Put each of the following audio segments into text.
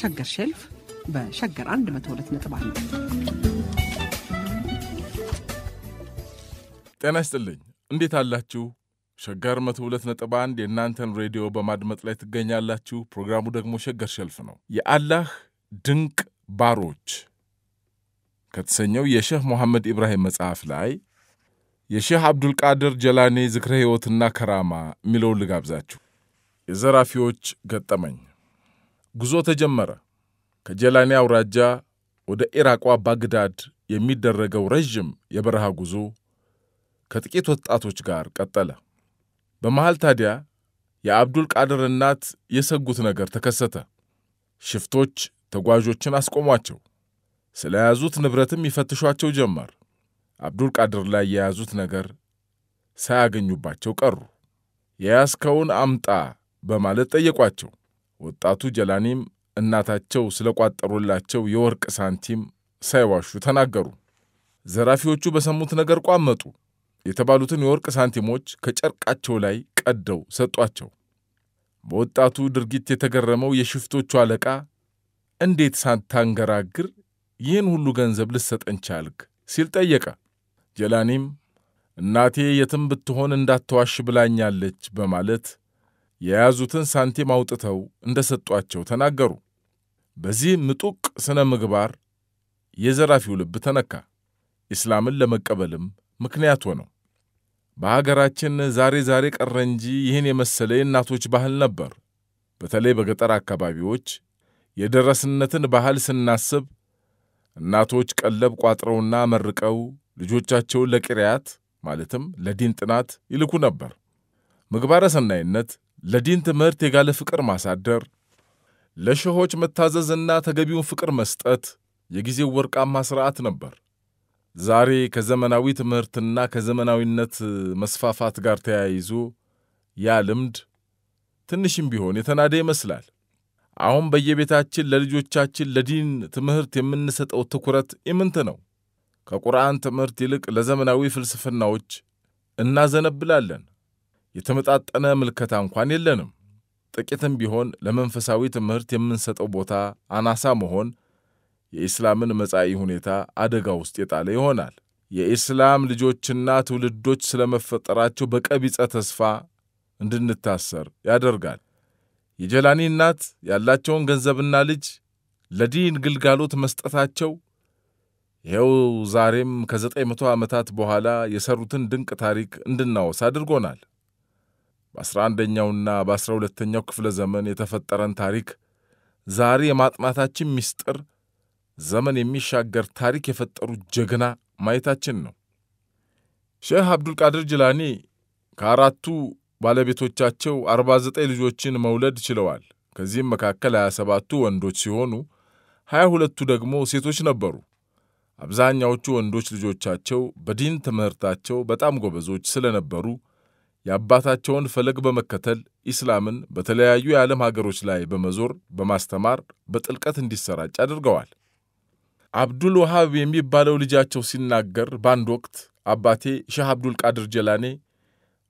ሸገር ሼልፍ በሸገር 102.1 ጤና ይስጥልኝ። እንዴት አላችሁ? ሸገር 102.1 የእናንተን ሬዲዮ በማድመጥ ላይ ትገኛላችሁ። ፕሮግራሙ ደግሞ ሸገር ሸልፍ ነው። የአላህ ድንቅ ባሮች ከተሰኘው የሼህ መሐመድ ኢብራሂም መጽሐፍ ላይ የሼህ አብዱልቃድር ጀላኔ ዝክረ ሕይወትና ከራማ የሚለውን ልጋብዛችሁ። የዘራፊዎች ገጠመኝ ጉዞ ተጀመረ። ከጀላኒ አውራጃ ወደ ኢራቋ ባግዳድ የሚደረገው ረዥም የበረሃ ጉዞ ከጥቂት ወጣቶች ጋር ቀጠለ። በመሃል ታዲያ የአብዱል ቃድር እናት የሰጉት ነገር ተከሰተ። ሽፍቶች ተጓዦችን አስቆሟቸው። ስለያዙት ንብረትም ይፈትሿቸው ጀመር። አብዱል ቃድር ላይ የያዙት ነገር ሳያገኙባቸው ቀሩ። የያዝከውን አምጣ በማለት ጠየቋቸው። ወጣቱ ጀላኒም እናታቸው ስለቋጠሩላቸው የወርቅ ሳንቲም ሳይዋሹ ተናገሩ። ዘራፊዎቹ በሰሙት ነገር ቋመጡ። የተባሉትን የወርቅ ሳንቲሞች ከጨርቃቸው ላይ ቀደው ሰጧቸው። በወጣቱ ድርጊት የተገረመው የሽፍቶቹ አለቃ እንዴት ሳታንገራግር ይህን ሁሉ ገንዘብ ልሰጠን ቻልክ? ሲል ጠየቀ። ጀላኒም እናቴ የትም ብትሆን እንዳትዋሽ ብላኛለች በማለት የያዙትን ሳንቲም አውጥተው እንደሰጧቸው ተናገሩ። በዚህ ምጡቅ ሥነ ምግባር የዘራፊው ልብ ተነካ፣ ኢስላምን ለመቀበልም ምክንያት ሆነው። በሀገራችን ዛሬ ዛሬ ቀረ እንጂ ይህን የመሰለ የእናቶች ባህል ነበር። በተለይ በገጠር አካባቢዎች የደረስነትን ባህል ስናስብ እናቶች ቀለብ ቋጥረውና መርቀው ልጆቻቸውን ለቅርያት ማለትም ለዲን ጥናት ይልኩ ነበር። ምግባረ ሰናይነት ለዲን ትምህርት የጋለ ፍቅር ማሳደር፣ ለሸሆች መታዘዝና ተገቢውን ፍቅር መስጠት የጊዜው ወርቃማ ሥርዓት ነበር። ዛሬ ከዘመናዊ ትምህርትና ከዘመናዊነት መስፋፋት ጋር ተያይዞ ያ ልምድ ትንሽም ቢሆን የተናደ ይመስላል። አሁን በየቤታችን ለልጆቻችን ለዲን ትምህርት የምንሰጠው ትኩረት ኢምንት ነው። ከቁርአን ትምህርት ይልቅ ለዘመናዊ ፍልስፍናዎች እናዘነብላለን። የተመጣጠነ ምልከታ እንኳን የለንም። ጥቂትም ቢሆን ለመንፈሳዊ ትምህርት የምንሰጠው ቦታ አናሳ መሆን የኢስላምን መጻኢ ሁኔታ አደጋ ውስጥ የጣለ ይሆናል። የኢስላም ልጆችና ትውልዶች ስለመፈጠራቸው በቀቢጸ ተስፋ እንድንታሰር ያደርጋል። የጀላኒ እናት ያላቸውን ገንዘብና ልጅ ለዲን ግልጋሎት መስጠታቸው ይኸው ዛሬም ከዘጠኝ መቶ ዓመታት በኋላ የሠሩትን ድንቅ ታሪክ እንድናወሳ አድርጎናል። በ11ኛውና በ 12 ተኛው ክፍለ ዘመን የተፈጠረን ታሪክ ዛሬ የማጥናታችን ምስጢር ዘመን የሚሻገር ታሪክ የፈጠሩ ጀግና ማየታችን ነው። ሼህ አብዱልቃድር ጅላኒ ከአራቱ ባለቤቶቻቸው 49 ልጆችን መውለድ ችለዋል። ከዚህም መካከል 27ቱ ወንዶች ሲሆኑ 22ቱ ደግሞ ሴቶች ነበሩ። አብዛኛዎቹ ወንዶች ልጆቻቸው በዲን ትምህርታቸው በጣም ጎበዞች ስለነበሩ የአባታቸውን ፈለግ በመከተል ኢስላምን በተለያዩ የዓለም ሀገሮች ላይ በመዞር በማስተማር በጥልቀት እንዲሰራጭ አድርገዋል። አብዱል ወሃብ የሚባለው ልጃቸው ሲናገር በአንድ ወቅት አባቴ ሼህ አብዱል ቃድር ጀላኔ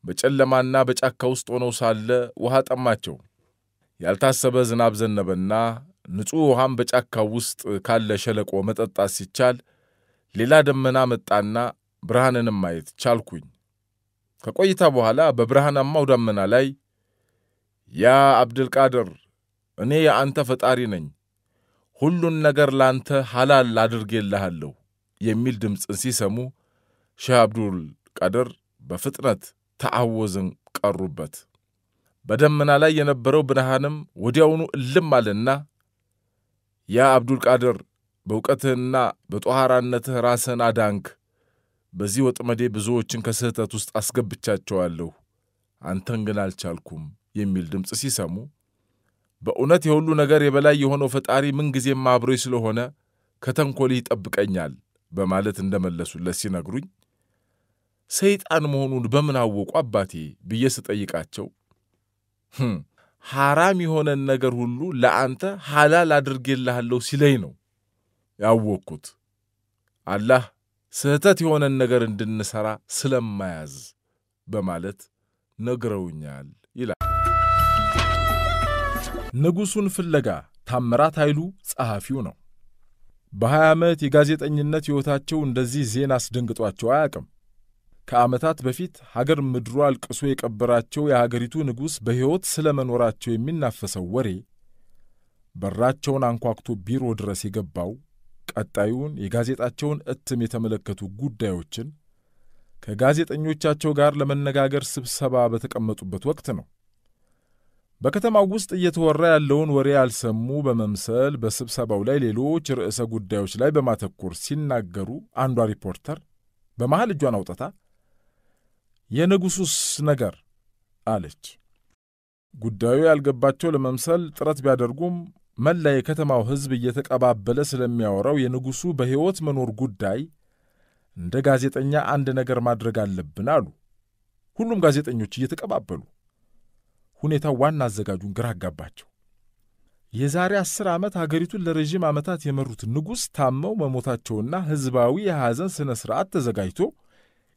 በጨለማና በጫካ ውስጥ ሆነው ሳለ ውሃ ጠማቸው። ያልታሰበ ዝናብ ዘነበና ንጹሕ ውሃም በጫካው ውስጥ ካለ ሸለቆ መጠጣት ሲቻል ሌላ ደመና መጣና ብርሃንንም ማየት ቻልኩኝ ከቆይታ በኋላ በብርሃናማው ደመና ላይ ያ አብድልቃድር እኔ የአንተ ፈጣሪ ነኝ፣ ሁሉን ነገር ለአንተ ሐላል አድርጌልሃለሁ የሚል ድምፅን ሲሰሙ ሼህ አብዱል ቀድር በፍጥነት ተአወዝን ቀሩበት። በደመና ላይ የነበረው ብርሃንም ወዲያውኑ እልም አለና ያ አብዱል ቃድር በእውቀትህና በጦሃራነትህ ራስህን አዳንክ በዚህ ወጥመዴ ብዙዎችን ከስህተት ውስጥ አስገብቻቸዋለሁ፣ አንተን ግን አልቻልኩም የሚል ድምፅ ሲሰሙ በእውነት የሁሉ ነገር የበላይ የሆነው ፈጣሪ ምንጊዜም አብሮኝ ስለሆነ ከተንኮል ይጠብቀኛል በማለት እንደመለሱለት ሲነግሩኝ ሰይጣን መሆኑን በምን አወቁ አባቴ ብዬ ስጠይቃቸው ሐራም የሆነን ነገር ሁሉ ለአንተ ሐላል አድርጌልሃለሁ ሲለኝ ነው ያወቅኩት። አላህ ስህተት የሆነን ነገር እንድንሠራ ስለማያዝ በማለት ነግረውኛል ይላል። ንጉሡን ፍለጋ ታምራት ኃይሉ ጸሐፊው ነው በሀያ ዓመት የጋዜጠኝነት ሕይወታቸው እንደዚህ ዜና አስደንግጧቸው አያውቅም። ከዓመታት በፊት ሀገር ምድሩ አልቅሶ የቀበራቸው የሀገሪቱ ንጉሥ በሕይወት ስለ መኖራቸው የሚናፈሰው ወሬ በራቸውን አንኳኩቶ ቢሮ ድረስ የገባው ቀጣዩን የጋዜጣቸውን እትም የተመለከቱ ጉዳዮችን ከጋዜጠኞቻቸው ጋር ለመነጋገር ስብሰባ በተቀመጡበት ወቅት ነው። በከተማው ውስጥ እየተወራ ያለውን ወሬ ያልሰሙ በመምሰል በስብሰባው ላይ ሌሎች ርዕሰ ጉዳዮች ላይ በማተኮር ሲናገሩ አንዷ ሪፖርተር በመሃል እጇን አውጥታ የንጉሱስ ነገር አለች። ጉዳዩ ያልገባቸው ለመምሰል ጥረት ቢያደርጉም መላ የከተማው ሕዝብ እየተቀባበለ ስለሚያወራው የንጉሡ በሕይወት መኖር ጉዳይ እንደ ጋዜጠኛ አንድ ነገር ማድረግ አለብን አሉ። ሁሉም ጋዜጠኞች እየተቀባበሉ ሁኔታው ዋና አዘጋጁን ግራ አጋባቸው። የዛሬ አስር ዓመት አገሪቱን ለረዥም ዓመታት የመሩት ንጉሥ ታመው መሞታቸውና ሕዝባዊ የሐዘን ሥነ ሥርዓት ተዘጋጅቶ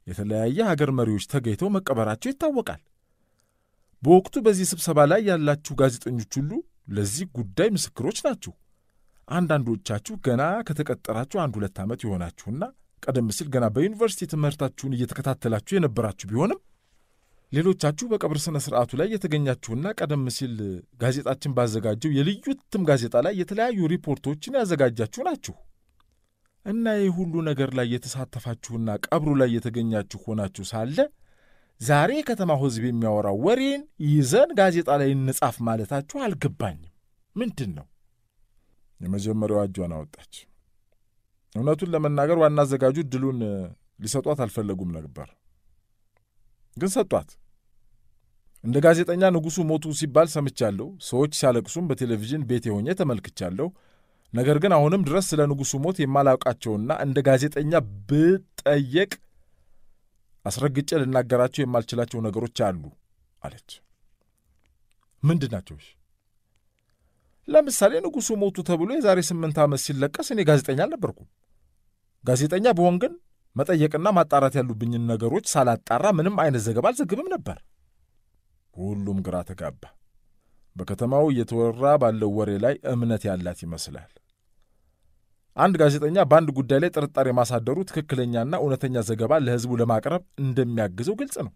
የተለያየ ሀገር መሪዎች ተገኝተው መቀበራቸው ይታወቃል። በወቅቱ በዚህ ስብሰባ ላይ ያላችሁ ጋዜጠኞች ሁሉ ለዚህ ጉዳይ ምስክሮች ናችሁ። አንዳንዶቻችሁ ገና ከተቀጠራችሁ አንድ ሁለት ዓመት የሆናችሁና ቀደም ሲል ገና በዩኒቨርሲቲ ትምህርታችሁን እየተከታተላችሁ የነበራችሁ ቢሆንም ሌሎቻችሁ በቀብር ሥነ ሥርዓቱ ላይ የተገኛችሁና ቀደም ሲል ጋዜጣችን ባዘጋጀው የልዩ እትም ጋዜጣ ላይ የተለያዩ ሪፖርቶችን ያዘጋጃችሁ ናችሁ እና ይህ ሁሉ ነገር ላይ የተሳተፋችሁና ቀብሩ ላይ የተገኛችሁ ሆናችሁ ሳለ ዛሬ የከተማው ሕዝብ የሚያወራው ወሬን ይዘን ጋዜጣ ላይ እንጻፍ ማለታችሁ አልገባኝም። ምንድን ነው? የመጀመሪያዋ እጇን አወጣች። እውነቱን ለመናገር ዋና አዘጋጁ ድሉን ሊሰጧት አልፈለጉም ነበር፣ ግን ሰጧት። እንደ ጋዜጠኛ ንጉሡ ሞቱ ሲባል ሰምቻለሁ። ሰዎች ሲያለቅሱም በቴሌቪዥን ቤት የሆኜ ተመልክቻለሁ። ነገር ግን አሁንም ድረስ ስለ ንጉሡ ሞት የማላውቃቸውና እንደ ጋዜጠኛ ብጠየቅ አስረግጬ ልናገራቸው የማልችላቸው ነገሮች አሉ አለች። ምንድን ናቸው? ለምሳሌ ንጉሡ ሞቱ ተብሎ የዛሬ ስምንት ዓመት ሲለቀስ እኔ ጋዜጠኛ አልነበርኩም። ጋዜጠኛ ብሆን ግን መጠየቅና ማጣራት ያሉብኝን ነገሮች ሳላጣራ ምንም አይነት ዘገባ አልዘግብም ነበር። ሁሉም ግራ ተጋባ። በከተማው እየተወራ ባለው ወሬ ላይ እምነት ያላት ይመስላል። አንድ ጋዜጠኛ በአንድ ጉዳይ ላይ ጥርጣሬ ማሳደሩ ትክክለኛና እውነተኛ ዘገባ ለሕዝቡ ለማቅረብ እንደሚያግዘው ግልጽ ነው።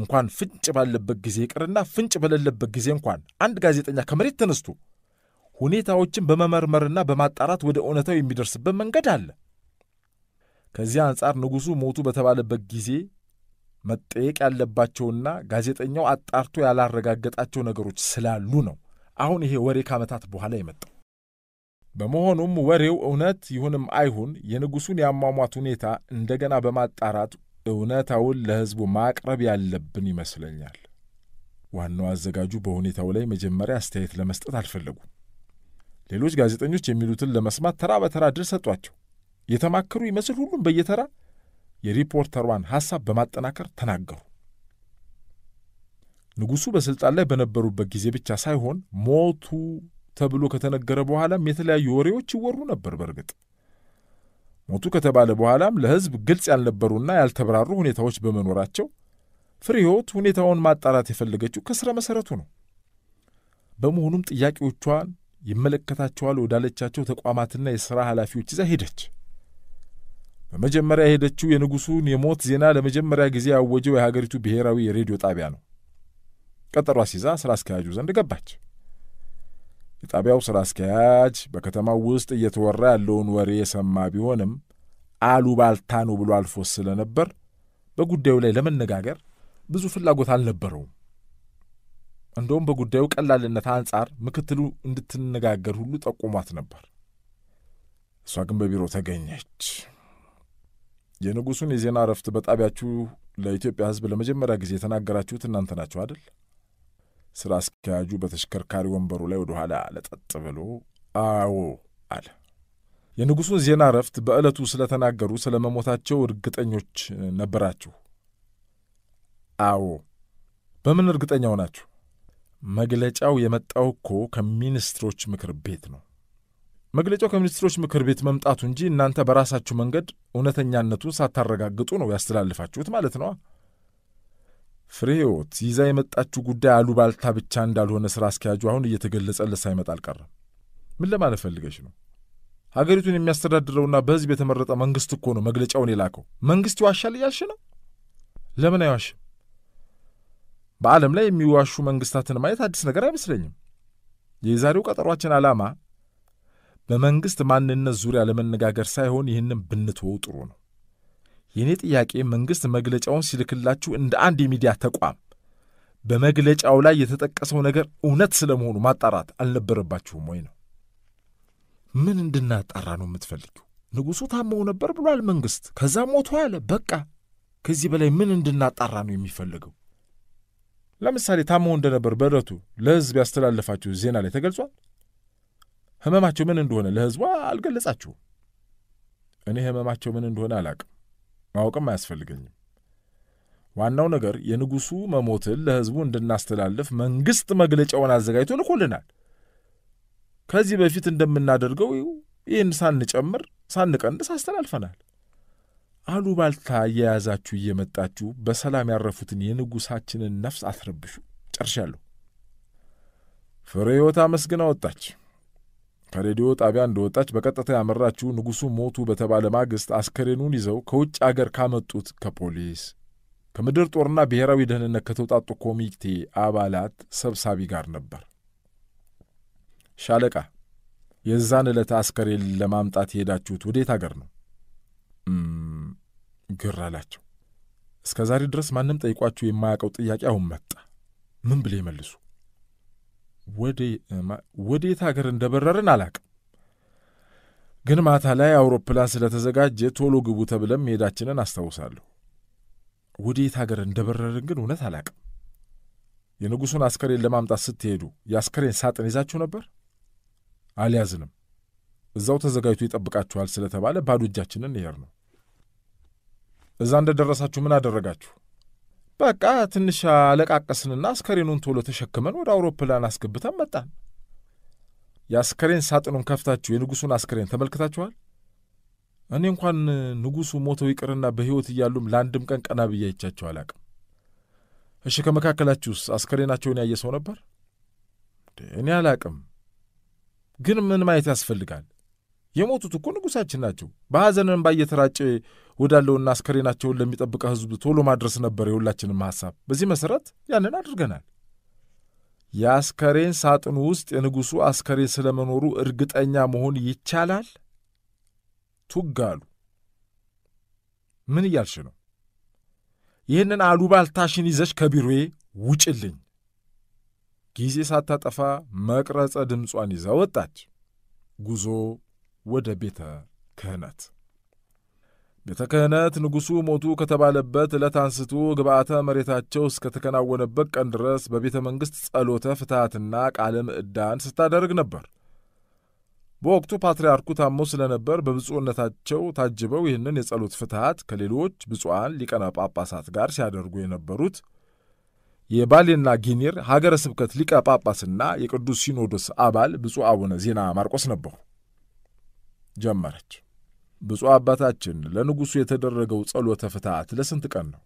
እንኳን ፍንጭ ባለበት ጊዜ ይቅርና ፍንጭ በሌለበት ጊዜ እንኳን አንድ ጋዜጠኛ ከመሬት ተነስቶ ሁኔታዎችን በመመርመርና በማጣራት ወደ እውነታው የሚደርስበት መንገድ አለ። ከዚህ አንጻር ንጉሡ ሞቱ በተባለበት ጊዜ መጠየቅ ያለባቸውና ጋዜጠኛው አጣርቶ ያላረጋገጣቸው ነገሮች ስላሉ ነው አሁን ይሄ ወሬ ከዓመታት በኋላ የመጣው። በመሆኑም ወሬው እውነት ይሁንም አይሁን የንጉሡን የአሟሟት ሁኔታ እንደገና በማጣራት እውነታውን ለሕዝቡ ማቅረብ ያለብን ይመስለኛል። ዋናው አዘጋጁ በሁኔታው ላይ መጀመሪያ አስተያየት ለመስጠት አልፈለጉም። ሌሎች ጋዜጠኞች የሚሉትን ለመስማት ተራ በተራ ድር ሰጧቸው። የተማከሩ ይመስል ሁሉም በየተራ የሪፖርተሯን ሐሳብ በማጠናከር ተናገሩ። ንጉሡ በሥልጣን ላይ በነበሩበት ጊዜ ብቻ ሳይሆን ሞቱ ተብሎ ከተነገረ በኋላም የተለያዩ ወሬዎች ይወሩ ነበር። በእርግጥ ሞቱ ከተባለ በኋላም ለሕዝብ ግልጽ ያልነበሩና ያልተብራሩ ሁኔታዎች በመኖራቸው ፍሬ ህይወት ሁኔታውን ማጣራት የፈለገችው ከስረ መሠረቱ ነው። በመሆኑም ጥያቄዎቿን ይመለከታቸዋል ወዳለቻቸው ተቋማትና የሥራ ኃላፊዎች ይዛ ሄደች። በመጀመሪያ የሄደችው የንጉሡን የሞት ዜና ለመጀመሪያ ጊዜ ያወጀው የሀገሪቱ ብሔራዊ የሬዲዮ ጣቢያ ነው። ቀጠሯ ሲዛ ሥራ አስኪያጁ ዘንድ ገባች። የጣቢያው ሥራ አስኪያጅ በከተማው ውስጥ እየተወራ ያለውን ወሬ የሰማ ቢሆንም አሉባልታ ነው ብሎ አልፎ ስለነበር በጉዳዩ ላይ ለመነጋገር ብዙ ፍላጎት አልነበረውም። እንደውም በጉዳዩ ቀላልነት አንጻር ምክትሉ እንድትነጋገር ሁሉ ጠቁሟት ነበር። እሷ ግን በቢሮ ተገኘች። የንጉሡን የዜና እረፍት በጣቢያችሁ ለኢትዮጵያ ሕዝብ ለመጀመሪያ ጊዜ የተናገራችሁት እናንተ ናችሁ አደል? ስራ አስኪያጁ በተሽከርካሪ ወንበሩ ላይ ወደ ኋላ ለጠጥ ብሎ አዎ አለ። የንጉሡን ዜና እረፍት በዕለቱ ስለተናገሩ ስለ መሞታቸው እርግጠኞች ነበራችሁ? አዎ። በምን እርግጠኛ ሆናችሁ? መግለጫው የመጣው እኮ ከሚኒስትሮች ምክር ቤት ነው። መግለጫው ከሚኒስትሮች ምክር ቤት መምጣቱ እንጂ እናንተ በራሳችሁ መንገድ እውነተኛነቱን ሳታረጋግጡ ነው ያስተላልፋችሁት ማለት ነዋ። ፍሬዎት ይዛ የመጣችው ጉዳይ አሉባልታ ብቻ እንዳልሆነ ሥራ አስኪያጁ አሁን እየተገለጸለት ሳይመጣ አልቀረም። ምን ለማለት ፈልገሽ ነው? ሀገሪቱን የሚያስተዳድረውና በሕዝብ የተመረጠ መንግሥት እኮ ነው መግለጫውን የላከው። መንግሥት ይዋሻል እያልሽ ነው? ለምን አይዋሽም? በዓለም ላይ የሚዋሹ መንግሥታትን ማየት አዲስ ነገር አይመስለኝም። የዛሬው ቀጠሯችን ዓላማ በመንግሥት ማንነት ዙሪያ ለመነጋገር ሳይሆን ይህንም ብንትወው ጥሩ ነው። የእኔ ጥያቄ መንግሥት መግለጫውን ሲልክላችሁ እንደ አንድ የሚዲያ ተቋም በመግለጫው ላይ የተጠቀሰው ነገር እውነት ስለመሆኑ ማጣራት አልነበረባችሁም ወይ ነው? ምን እንድናጣራ ነው የምትፈልጊው? ንጉሡ ታመው ነበር ብሏል መንግሥት፣ ከዛ ሞቶ አለ። በቃ ከዚህ በላይ ምን እንድናጣራ ነው የሚፈልገው? ለምሳሌ ታመው እንደነበር በዕለቱ ለሕዝብ ያስተላለፋችሁ ዜና ላይ ተገልጿል። ህመማቸው ምን እንደሆነ ለሕዝቧ አልገለጻችሁም። እኔ ህመማቸው ምን እንደሆነ አላቅም። ማወቅም አያስፈልገኝም። ዋናው ነገር የንጉሱ መሞትን ለሕዝቡ እንድናስተላልፍ መንግሥት መግለጫውን አዘጋጅቶ ልኮልናል። ከዚህ በፊት እንደምናደርገው ይህን ሳንጨምር ሳንቀንስ አስተላልፈናል። አሉባልታ እየያዛችሁ እየመጣችሁ በሰላም ያረፉትን የንጉሳችንን ነፍስ አትረብሹ። ጨርሻለሁ። ፍሬ አመስግና ወጣች። ከሬዲዮ ጣቢያ እንደወጣች በቀጥታ ያመራችው ንጉሡ ሞቱ በተባለ ማግስት አስከሬኑን ይዘው ከውጭ አገር ካመጡት ከፖሊስ ከምድር ጦርና ብሔራዊ ደህንነት ከተውጣጡ ኮሚቴ አባላት ሰብሳቢ ጋር ነበር። ሻለቃ፣ የዛን ዕለት አስከሬን ለማምጣት የሄዳችሁት ወዴት አገር ነው? ግር አላቸው። እስከ ዛሬ ድረስ ማንም ጠይቋችሁ የማያውቀው ጥያቄ አሁን መጣ። ምን ብለው መልሱ? ወዴት ሀገር እንደበረርን አላቅም። ግን ማታ ላይ አውሮፕላን ስለተዘጋጀ ቶሎ ግቡ ተብለን መሄዳችንን አስታውሳለሁ። ወዴት ሀገር እንደበረርን ግን እውነት አላቅም። የንጉሡን አስከሬን ለማምጣት ስትሄዱ የአስከሬን ሳጥን ይዛችሁ ነበር? አልያዝንም። እዛው ተዘጋጅቶ ይጠብቃችኋል ስለተባለ ባዶ እጃችንን ይሄር ነው። እዛ እንደደረሳችሁ ምን አደረጋችሁ? በቃ ትንሽ አለቃቀስንና አስከሬኑን ቶሎ ተሸክመን ወደ አውሮፕላን አስገብተን መጣን። የአስከሬን ሳጥኑን ከፍታችሁ የንጉሡን አስከሬን ተመልክታችኋል? እኔ እንኳን ንጉሡ ሞተው ይቅርና በሕይወት እያሉም ለአንድም ቀን ቀና ብዬ አይቻቸው አላቅም። እሺ ከመካከላችሁስ አስከሬናቸውን ያየ ሰው ነበር? እኔ አላቅም፣ ግን ምን ማየት ያስፈልጋል? የሞቱት እኮ ንጉሳችን ናቸው። በሐዘን እንባ እየተራጨ ወዳለውና አስከሬናቸውን ለሚጠብቀ ሕዝብ ቶሎ ማድረስ ነበር የሁላችንም ሐሳብ። በዚህ መሠረት ያንን አድርገናል። የአስከሬን ሳጥን ውስጥ የንጉሡ አስከሬን ስለመኖሩ እርግጠኛ መሆን ይቻላል? ቱጋሉ ምን እያልሽ ነው? ይህንን አሉባልታሽን ይዘሽ ከቢሮዬ ውጭልኝ። ጊዜ ሳታጠፋ መቅረጸ ድምጿን ይዛ ወጣች። ጉዞ ወደ ቤተ ክህነት ቤተ ክህነት ንጉሡ ሞቱ ከተባለበት ዕለት አንስቶ ግብአተ መሬታቸው እስከተከናወነበት ቀን ድረስ በቤተ መንግሥት ጸሎተ ፍትሐትና ቃለ ምዕዳን ስታደርግ ነበር። በወቅቱ ፓትርያርኩ ታሞ ስለነበር በብፁዕነታቸው ታጅበው ይህንን የጸሎት ፍትሐት ከሌሎች ብፁዓን ሊቀነ ጳጳሳት ጋር ሲያደርጉ የነበሩት የባሌና ጊኒር ሀገረ ስብከት ሊቀ ጳጳስና የቅዱስ ሲኖዶስ አባል ብፁዕ አቡነ ዜና ማርቆስ ነበሩ። ጀመረች። ብፁዕ አባታችን ለንጉሡ የተደረገው ጸሎተ ፍትሐት ለስንት ቀን ነው?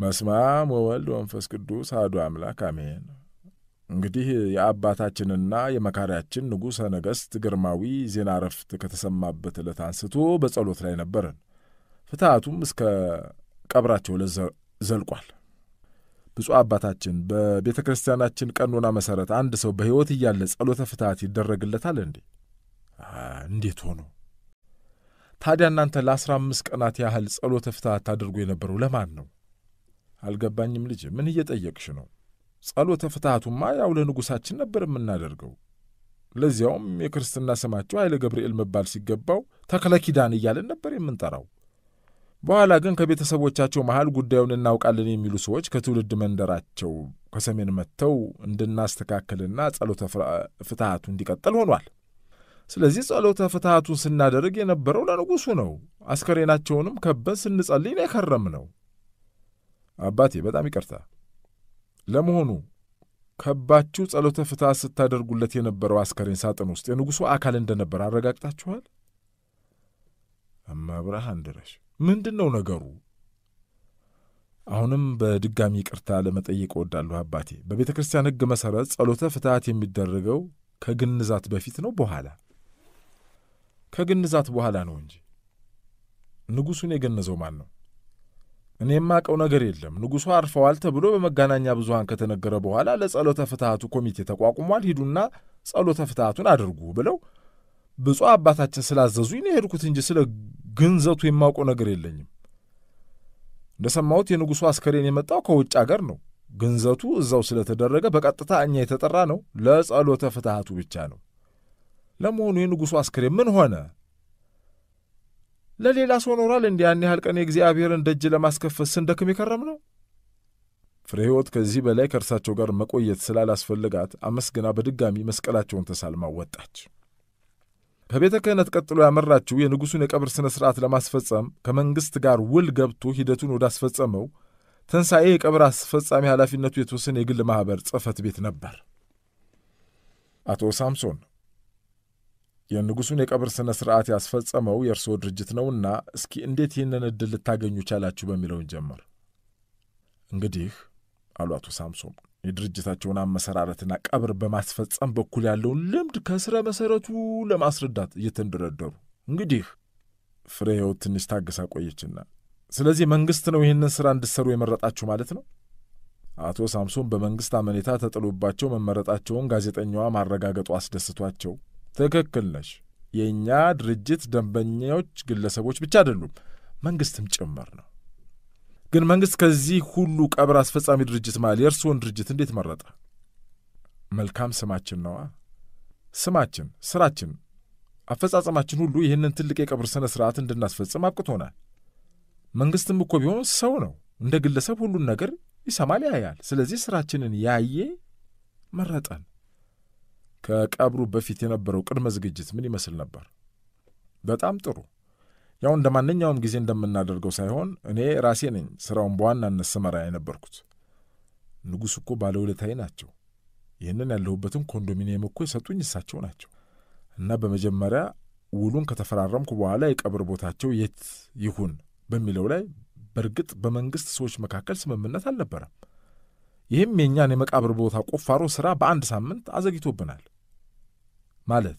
በስመ አብ ወወልድ ወመንፈስ ቅዱስ አሐዱ አምላክ አሜን። እንግዲህ የአባታችንና የመካሪያችን ንጉሠ ነገሥት ግርማዊ ዜና ዕረፍት ከተሰማበት ዕለት አንስቶ በጸሎት ላይ ነበረን። ፍትሐቱም እስከ ቀብራቸው ዘልቋል። ብፁዕ አባታችን በቤተ ክርስቲያናችን ቀኖና መሠረት አንድ ሰው በሕይወት እያለ ጸሎተ ፍትሐት ይደረግለታል እንዴ? እንዴት ሆኖ ታዲያ እናንተ ለአስራ አምስት ቀናት ያህል ጸሎተ ፍትሐት ታደርጉ የነበረው ለማን ነው? አልገባኝም። ልጅ ምን እየጠየቅሽ ነው? ጸሎተ ፍትሐቱማ ያው ለንጉሳችን ነበር የምናደርገው። ለዚያውም የክርስትና ስማቸው ኃይለ ገብርኤል መባል ሲገባው ተክለ ኪዳን እያለን ነበር የምንጠራው። በኋላ ግን ከቤተሰቦቻቸው መሃል ጉዳዩን እናውቃለን የሚሉ ሰዎች ከትውልድ መንደራቸው ከሰሜን መጥተው እንድናስተካከልና ጸሎተ ፍትሐቱ እንዲቀጥል ሆኗል። ስለዚህ ጸሎተ ፍትሐቱ ስናደርግ የነበረው ለንጉሡ ነው። አስከሬናቸውንም ከበን ስንጸልይ ነው የከረም ነው። አባቴ በጣም ይቅርታ። ለመሆኑ ከባችሁ ጸሎተ ፍትሐት ስታደርጉለት የነበረው አስከሬን ሳጥን ውስጥ የንጉሡ አካል እንደነበር አረጋግጣችኋል? እመብርሃን ድረሽ ምንድን ነው ነገሩ? አሁንም በድጋሚ ይቅርታ ለመጠየቅ እወዳለሁ አባቴ። በቤተ ክርስቲያን ሕግ መሠረት ጸሎተ ፍትሐት የሚደረገው ከግንዛት በፊት ነው በኋላ ከግንዛት በኋላ ነው እንጂ። ንጉሡን የገነዘው ማን ነው? እኔ የማቀው ነገር የለም። ንጉሡ አርፈዋል ተብሎ በመገናኛ ብዙሃን ከተነገረ በኋላ ለጸሎተ ፍትሐቱ ኮሚቴ ተቋቁሟል፣ ሂዱና ጸሎተ ፍትሐቱን አድርጉ ብለው ብፁዕ አባታችን ስላዘዙኝ ነው የሄድኩት እንጂ ስለ ግንዘቱ የማውቀው ነገር የለኝም። እንደሰማሁት የንጉሡ አስከሬን የመጣው ከውጭ አገር ነው። ግንዘቱ እዛው ስለተደረገ በቀጥታ እኛ የተጠራ ነው ለጸሎተ ፍትሐቱ ብቻ ነው። ለመሆኑ የንጉሡ አስክሬን ምን ሆነ? ለሌላ ሰው ኖሯል? እንዲህ ያን ያህል ቀን የእግዚአብሔርን ደጅ ለማስከፈት ስንደክም የከረም ነው። ፍሬ ሕይወት ከዚህ በላይ ከእርሳቸው ጋር መቆየት ስላላስፈልጋት አመስግና በድጋሚ መስቀላቸውን ተሳልማ ወጣች። ከቤተ ክህነት ቀጥሎ ያመራችው የንጉሡን የቀብር ሥነ ሥርዓት ለማስፈጸም ከመንግሥት ጋር ውል ገብቶ ሂደቱን ወዳስፈጸመው ትንሣኤ የቀብር አስፈጻሚ ኃላፊነቱ የተወሰነ የግል ማኅበር ጽሕፈት ቤት ነበር። አቶ ሳምሶን የንጉሱን የቀብር ስነ ስርዓት ያስፈጸመው የእርስዎ ድርጅት ነውና እስኪ እንዴት ይህንን እድል ልታገኙ ቻላችሁ በሚለውን ጀምር። እንግዲህ አሉ አቶ ሳምሶም የድርጅታቸውን አመሰራረትና ቀብር በማስፈጸም በኩል ያለውን ልምድ ከሥረ መሰረቱ ለማስረዳት እየተንደረደሩ እንግዲህ ፍሬ ህይወት ትንሽ ታግሳ ቆየችና ስለዚህ መንግሥት ነው ይህንን ሥራ እንድትሰሩ የመረጣችሁ ማለት ነው? አቶ ሳምሶን በመንግሥት አመኔታ ተጥሎባቸው መመረጣቸውን ጋዜጠኛዋ ማረጋገጡ አስደስቷቸው ትክክል ነሽ። የእኛ ድርጅት ደንበኞች ግለሰቦች ብቻ አይደሉም፣ መንግስትም ጭምር ነው። ግን መንግስት ከዚህ ሁሉ ቀብር አስፈጻሚ ድርጅት መሃል የእርስዎን ድርጅት እንዴት መረጠ? መልካም ስማችን ነዋ። ስማችን፣ ስራችን፣ አፈጻጸማችን ሁሉ ይህንን ትልቅ የቀብር ሥነ ሥርዓት እንድናስፈጽም አብቅቶናል። መንግስትም እኮ ቢሆን ሰው ነው። እንደ ግለሰብ ሁሉን ነገር ይሰማል፣ ያያል። ስለዚህ ስራችንን ያየ መረጠን። ከቀብሩ በፊት የነበረው ቅድመ ዝግጅት ምን ይመስል ነበር? በጣም ጥሩ። ያው እንደ ማንኛውም ጊዜ እንደምናደርገው ሳይሆን እኔ ራሴ ነኝ ስራውን በዋናነት ስመራ የነበርኩት። ንጉሥ እኮ ባለውለታዬ ናቸው። ይህንን ያለሁበትን ኮንዶሚኒየም እኮ የሰጡኝ እሳቸው ናቸው እና በመጀመሪያ ውሉን ከተፈራረምኩ በኋላ የቀብር ቦታቸው የት ይሁን በሚለው ላይ በእርግጥ በመንግሥት ሰዎች መካከል ስምምነት አልነበረም። ይህም የእኛን የመቃብር ቦታ ቁፋሮ ሥራ በአንድ ሳምንት አዘግቶብናል? ማለት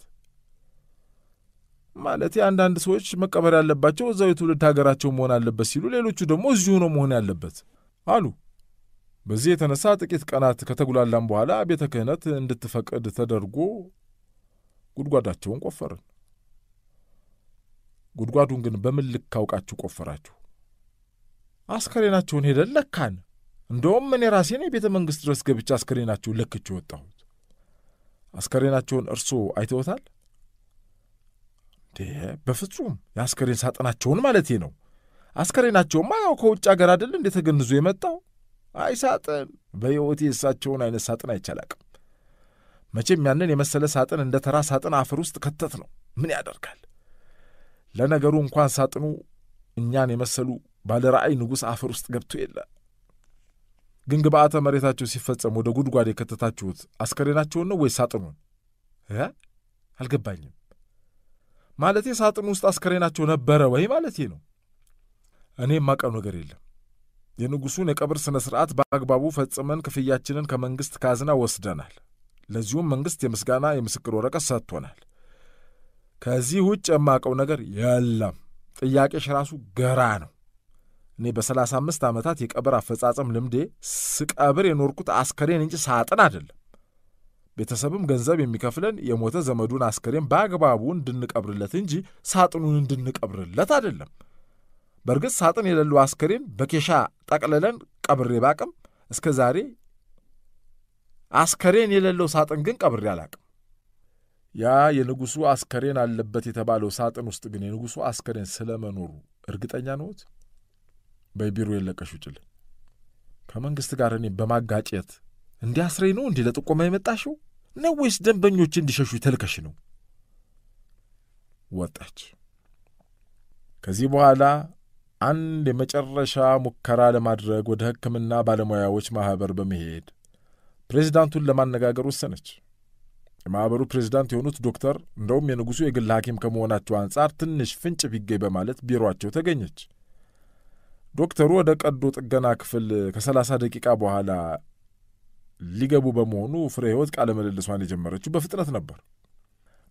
ማለት አንዳንድ ሰዎች መቀበር ያለባቸው እዛው የትውልድ ሀገራቸው መሆን አለበት ሲሉ፣ ሌሎቹ ደግሞ እዚሁ ነው መሆን ያለበት አሉ። በዚህ የተነሳ ጥቂት ቀናት ከተጉላላም በኋላ ቤተ ክህነት እንድትፈቅድ ተደርጎ ጉድጓዳቸውን ቆፈርን። ጉድጓዱን ግን በምን ልክ አውቃችሁ ቆፈራችሁ? አስከሬናቸውን ሄደን ለካን። እንደውም እኔ ራሴ የቤተ መንግሥት ድረስ ገብቼ አስከሬናቸውን ለክቼ ወጣሁ። አስከሬናቸውን እርሶ አይተውታል? በፍጹም የአስከሬን ሳጥናቸውን ማለቴ ነው። አስከሬናቸውማ ያው ከውጭ አገር አደል እንደ የመጣው። አይ ሳጥን፣ በሕይወቴ የእሳቸውን አይነት ሳጥን አይቻላቅም። መቼም ያንን የመሰለ ሳጥን እንደ ተራ ሳጥን አፈር ውስጥ ከተት ነው። ምን ያደርጋል። ለነገሩ እንኳን ሳጥኑ እኛን የመሰሉ ባለ ራእይ ንጉሥ አፈር ውስጥ ገብቶ የለም ግን ግብአተ መሬታቸው ሲፈጸም ወደ ጉድጓድ የከተታችሁት አስከሬናቸውን ነው ወይስ ሳጥኑን? አልገባኝም። ማለቴ ሳጥን ውስጥ አስከሬናቸው ነበረ ወይ ማለቴ ነው። እኔ የማውቀው ነገር የለም። የንጉሡን የቀብር ሥነ ሥርዓት በአግባቡ ፈጽመን ክፍያችንን ከመንግሥት ካዝና ወስደናል። ለዚሁም መንግሥት የምስጋና የምስክር ወረቀት ሰጥቶናል። ከዚህ ውጭ የማውቀው ነገር የለም። ጥያቄሽ ራሱ ገራ ነው። እኔ በ35 ዓመታት የቀብር አፈጻጸም ልምዴ ስቀብር የኖርኩት አስከሬን እንጂ ሳጥን አይደለም። ቤተሰብም ገንዘብ የሚከፍለን የሞተ ዘመዱን አስከሬን በአግባቡ እንድንቀብርለት እንጂ ሳጥኑን እንድንቀብርለት አይደለም። በእርግጥ ሳጥን የሌለው አስከሬን በኬሻ ጠቅልለን ቀብሬ ባቅም እስከ ዛሬ አስከሬን የሌለው ሳጥን ግን ቀብሬ አላቅም። ያ የንጉሱ አስከሬን አለበት የተባለው ሳጥን ውስጥ ግን የንጉሱ አስከሬን ስለመኖሩ እርግጠኛ ነዎት? በቢሮ የለቀሹ ጭል ከመንግሥት ጋር እኔ በማጋጨት እንዲያስረኝ ነው እንዲህ ለጥቆማ የመጣሽው ነው ወይስ ደንበኞች እንዲሸሹ ተልከሽ ነው? ወጣች። ከዚህ በኋላ አንድ የመጨረሻ ሙከራ ለማድረግ ወደ ሕክምና ባለሙያዎች ማኅበር በመሄድ ፕሬዚዳንቱን ለማነጋገር ወሰነች። የማኅበሩ ፕሬዚዳንት የሆኑት ዶክተር እንደውም የንጉሡ የግል ሐኪም ከመሆናቸው አንጻር ትንሽ ፍንጭ ቢገኝ በማለት ቢሮአቸው ተገኘች። ዶክተሩ ወደ ቀዶ ጥገና ክፍል ከሰላሳ ደቂቃ በኋላ ሊገቡ በመሆኑ ፍሬ ህይወት ቃለ ምልልሷን የጀመረችው በፍጥነት ነበር።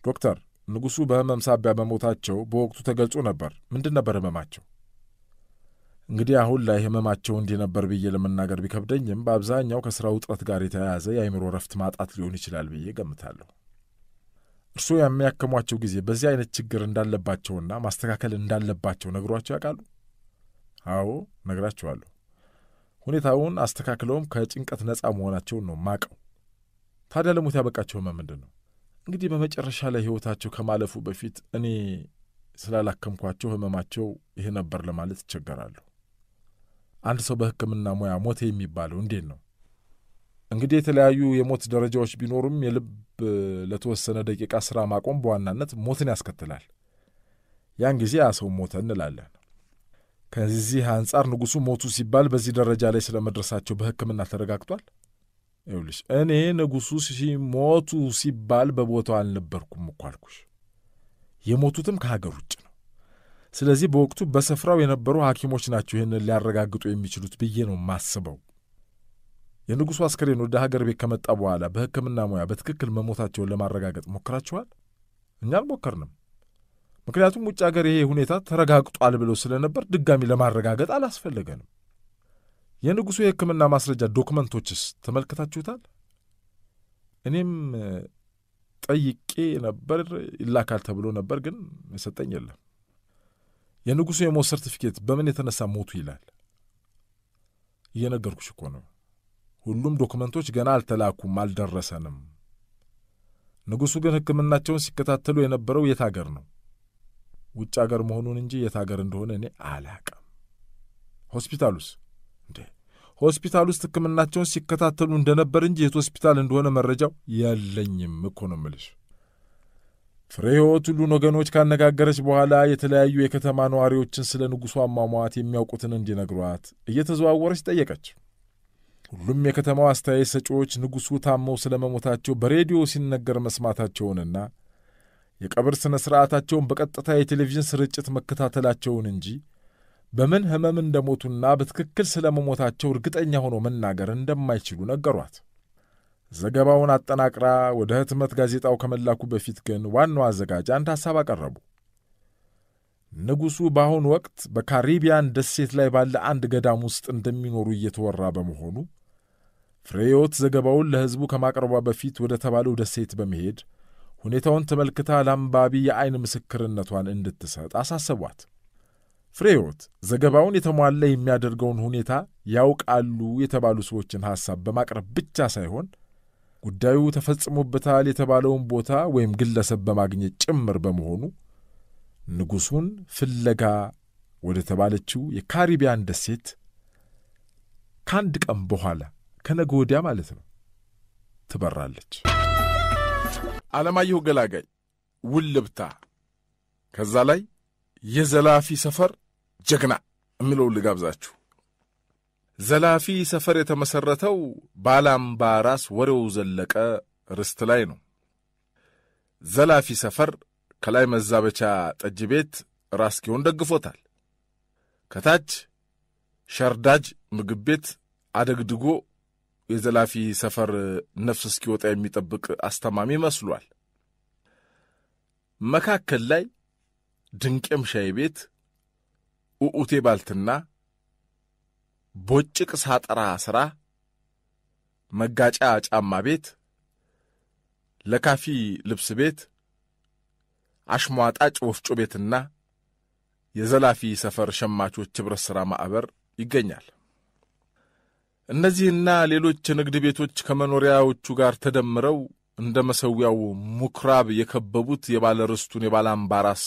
ዶክተር ንጉሡ በህመም ሳቢያ መሞታቸው በወቅቱ ተገልጾ ነበር። ምንድን ነበር ህመማቸው? እንግዲህ አሁን ላይ ህመማቸው እንዲህ ነበር ብዬ ለመናገር ቢከብደኝም በአብዛኛው ከሥራ ውጥረት ጋር የተያያዘ የአይምሮ ረፍት ማጣት ሊሆን ይችላል ብዬ ገምታለሁ። እርስዎ የሚያከሟቸው ጊዜ በዚህ አይነት ችግር እንዳለባቸውና ማስተካከል እንዳለባቸው ነግሯቸው ያውቃሉ? አዎ ነግራችኋለሁ። ሁኔታውን አስተካክለውም ከጭንቀት ነጻ መሆናቸውን ነው ማቀው። ታዲያ ለሞት ያበቃቸው ህመም ምንድን ነው? እንግዲህ በመጨረሻ ላይ ህይወታቸው ከማለፉ በፊት እኔ ስላላከምኳቸው ህመማቸው ይህ ነበር ለማለት ይቸገራሉ። አንድ ሰው በሕክምና ሙያ ሞተ የሚባለው እንዴት ነው? እንግዲህ የተለያዩ የሞት ደረጃዎች ቢኖሩም የልብ ለተወሰነ ደቂቃ ስራ ማቆም በዋናነት ሞትን ያስከትላል። ያን ጊዜ ያ ሰው ሞተ እንላለን። ከዚህ አንጻር ንጉሱ ሞቱ ሲባል በዚህ ደረጃ ላይ ስለመድረሳቸው በሕክምና ተረጋግጧል። ይኸውልሽ እኔ ንጉሱ ሞቱ ሲባል በቦታው አልነበርኩም እኮ አልኩሽ። የሞቱትም ከሀገር ውጭ ነው። ስለዚህ በወቅቱ በስፍራው የነበሩ ሐኪሞች ናቸው ይህንን ሊያረጋግጡ የሚችሉት ብዬ ነው ማስበው። የንጉሡ አስከሬን ወደ ሀገር ቤት ከመጣ በኋላ በሕክምና ሙያ በትክክል መሞታቸውን ለማረጋገጥ ሞክራችኋል? እኛ አልሞከርንም። ምክንያቱም ውጭ ሀገር ይሄ ሁኔታ ተረጋግጧል ብሎ ስለነበር ድጋሚ ለማረጋገጥ አላስፈለገንም። የንጉሡ የሕክምና ማስረጃ ዶክመንቶችስ ተመልክታችሁታል? እኔም ጠይቄ ነበር ይላካል ተብሎ ነበር፣ ግን የሰጠኝ የለም። የንጉሡ የሞት ሰርቲፊኬት በምን የተነሳ ሞቱ ይላል። እየነገርኩሽ እኮ ነው። ሁሉም ዶክመንቶች ገና አልተላኩም፣ አልደረሰንም። ንጉሡ ግን ሕክምናቸውን ሲከታተሉ የነበረው የት አገር ነው? ውጭ ሀገር መሆኑን እንጂ የት ሀገር እንደሆነ እኔ አላቅም። ሆስፒታል ውስጥ እንዴ ሆስፒታል ውስጥ ሕክምናቸውን ሲከታተሉ እንደነበር እንጂ የት ሆስፒታል እንደሆነ መረጃው የለኝም እኮ ነው ምልሽ። ፍሬ ሕይወት ሁሉን ወገኖች ካነጋገረች በኋላ የተለያዩ የከተማ ነዋሪዎችን ስለ ንጉሡ አሟሟት የሚያውቁትን እንዲነግሯት እየተዘዋወረች ጠየቀች። ሁሉም የከተማው አስተያየት ሰጪዎች ንጉሡ ታመው ስለ መሞታቸው በሬዲዮ ሲነገር መስማታቸውንና የቀብር ሥነ ሥርዓታቸውን በቀጥታ የቴሌቪዥን ስርጭት መከታተላቸውን እንጂ በምን ሕመም እንደሞቱና በትክክል ስለ መሞታቸው እርግጠኛ ሆኖ መናገር እንደማይችሉ ነገሯት። ዘገባውን አጠናቅራ ወደ ህትመት ጋዜጣው ከመላኩ በፊት ግን ዋናው አዘጋጅ አንድ ሐሳብ አቀረቡ። ንጉሡ በአሁኑ ወቅት በካሪቢያን ደሴት ላይ ባለ አንድ ገዳም ውስጥ እንደሚኖሩ እየተወራ በመሆኑ ፍሬዮት ዘገባውን ለሕዝቡ ከማቅረቧ በፊት ወደ ተባለው ደሴት በመሄድ ሁኔታውን ተመልክታ ለአንባቢ የአይን ምስክርነቷን እንድትሰጥ አሳሰቧት። ፍሬዎት ዘገባውን የተሟላ የሚያደርገውን ሁኔታ ያውቃሉ የተባሉ ሰዎችን ሐሳብ በማቅረብ ብቻ ሳይሆን ጉዳዩ ተፈጽሞበታል የተባለውን ቦታ ወይም ግለሰብ በማግኘት ጭምር በመሆኑ ንጉሡን ፍለጋ ወደ ተባለችው የካሪቢያን ደሴት ከአንድ ቀን በኋላ ከነገ ወዲያ ማለት ነው ትበራለች። ዓለማየሁ ገላጋይ ውልብታ፣ ከዛ ላይ የዘላፊ ሰፈር ጀግና የሚለው ልጋብዛችሁ። ዘላፊ ሰፈር የተመሠረተው ባላምባራስ ወሬው ዘለቀ ርስት ላይ ነው። ዘላፊ ሰፈር ከላይ መዛበቻ ጠጅ ቤት ራስጌውን ደግፎታል። ከታች ሸርዳጅ ምግብ ቤት አደግድጎ የዘላፊ ሰፈር ነፍስ እስኪወጣ የሚጠብቅ አስተማሚ መስሏል። መካከል ላይ ድንቄም ሻይ ቤት፣ ኡኡቴ ባልትና፣ ቦጭቅ ሳጠራ ሥራ፣ መጋጫ ጫማ ቤት፣ ለካፊ ልብስ ቤት፣ አሽሟጣጭ ወፍጮ ቤትና የዘላፊ ሰፈር ሸማቾች ኅብረት ሥራ ማኅበር ይገኛል። እነዚህና ሌሎች ንግድ ቤቶች ከመኖሪያዎቹ ጋር ተደምረው እንደ መሠዊያው ምኵራብ የከበቡት የባለ ርስቱን የባለ አምባራስ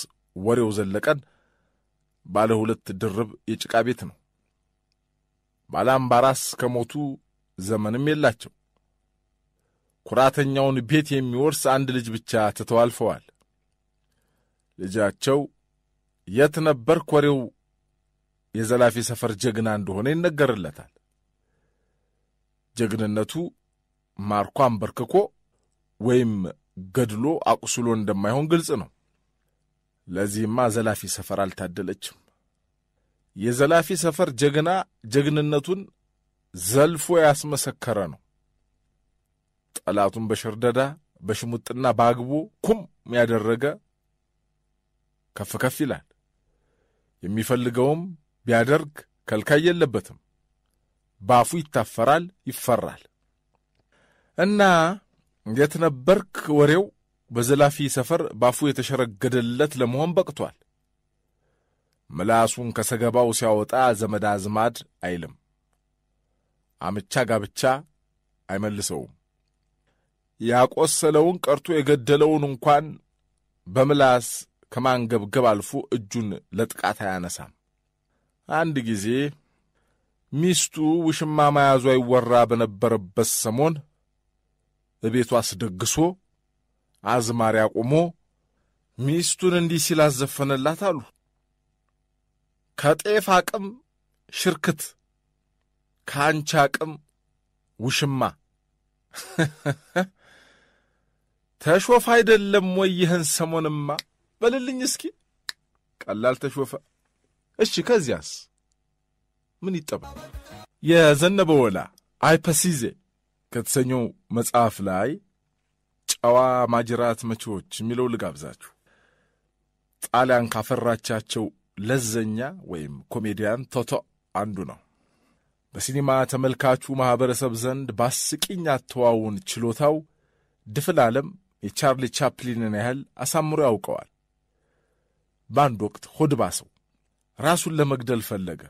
ወሬው ዘለቀን ባለ ሁለት ድርብ የጭቃ ቤት ነው። ባለ አምባራስ ከሞቱ ዘመንም የላቸው። ኩራተኛውን ቤት የሚወርስ አንድ ልጅ ብቻ ትተው አልፈዋል። ልጃቸው የት ነበርክ ወሬው የዘላፊ ሰፈር ጀግና እንደሆነ ይነገርለታል። ጀግንነቱ ማርኮ አንበርክኮ ወይም ገድሎ አቁስሎ እንደማይሆን ግልጽ ነው። ለዚህማ ዘላፊ ሰፈር አልታደለችም። የዘላፊ ሰፈር ጀግና ጀግንነቱን ዘልፎ ያስመሰከረ ነው። ጠላቱን በሽርደዳ በሽሙጥና በአግቦ ኩም ያደረገ ከፍ ከፍ ይላል። የሚፈልገውም ቢያደርግ ከልካይ የለበትም። ባፉ ይታፈራል፣ ይፈራል። እና የት ነበርክ ወሬው በዘላፊ ሰፈር ባፉ የተሸረገደለት ለመሆን በቅቷል። ምላሱን ከሰገባው ሲያወጣ ዘመድ አዝማድ አይልም። አምቻ ጋብቻ አይመልሰውም። ያቆሰለውን ቀርቶ የገደለውን እንኳን በምላስ ከማንገብገብ አልፎ እጁን ለጥቃት አያነሳም። አንድ ጊዜ ሚስቱ ውሽማ መያዟ ይወራ በነበረበት ሰሞን እቤቱ አስደግሶ አዝማሪ አቁሞ ሚስቱን እንዲህ ሲል አዘፈነላት አሉ። ከጤፍ አቅም ሽርክት፣ ከአንቺ አቅም ውሽማ። ተሾፈ አይደለም ወይ? ይህን ሰሞንማ በልልኝ እስኪ። ቀላል ተሾፈ። እሺ ከዚያስ ምን ይጠበቅ? የዘነበ ወላ አይፐሲዜ ከተሰኘው መጽሐፍ ላይ ጨዋ ማጅራት መቼዎች የሚለው ልጋብዛችሁ። ጣሊያን ካፈራቻቸው ለዘኛ ወይም ኮሜዲያን ቶቶ አንዱ ነው። በሲኒማ ተመልካቹ ማኅበረሰብ ዘንድ በአስቂኝ አተዋውን ችሎታው ድፍን ዓለም የቻርሊ ቻፕሊንን ያህል አሳምሮ ያውቀዋል። በአንድ ወቅት ሆድባሰው ራሱን ለመግደል ፈለገ።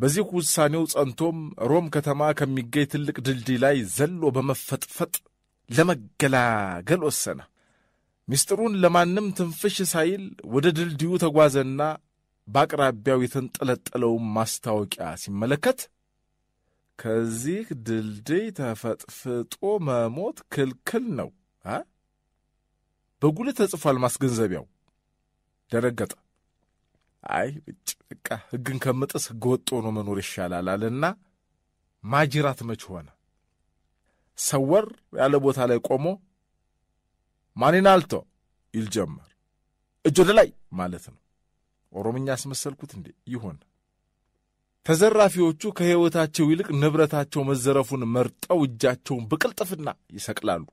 በዚህ ውሳኔው ጸንቶም ሮም ከተማ ከሚገኝ ትልቅ ድልድይ ላይ ዘሎ በመፈጥፈጥ ለመገላገል ወሰነ። ምስጢሩን ለማንም ትንፍሽ ሳይል ወደ ድልድዩ ተጓዘና በአቅራቢያው የተንጠለጠለውን ማስታወቂያ ሲመለከት ከዚህ ድልድይ ተፈጥፍጦ መሞት ክልክል ነው በጉልህ ተጽፏል ማስገንዘቢያው። ደረገጠ። አይ ብጭ በቃ ህግን ከምጥስ ህገ ወጥ ሆኖ መኖር ይሻላል አለና ማጅራት መች ሆነ። ሰወር ያለ ቦታ ላይ ቆሞ ማኔን አልቶ ይል ጀመር። እጅ ወደ ላይ ማለት ነው። ኦሮምኛ ያስመሰልኩት እንዴ ይሆን? ተዘራፊዎቹ ከሕይወታቸው ይልቅ ንብረታቸው መዘረፉን መርጠው እጃቸውን በቅልጥፍና ይሰቅላሉ።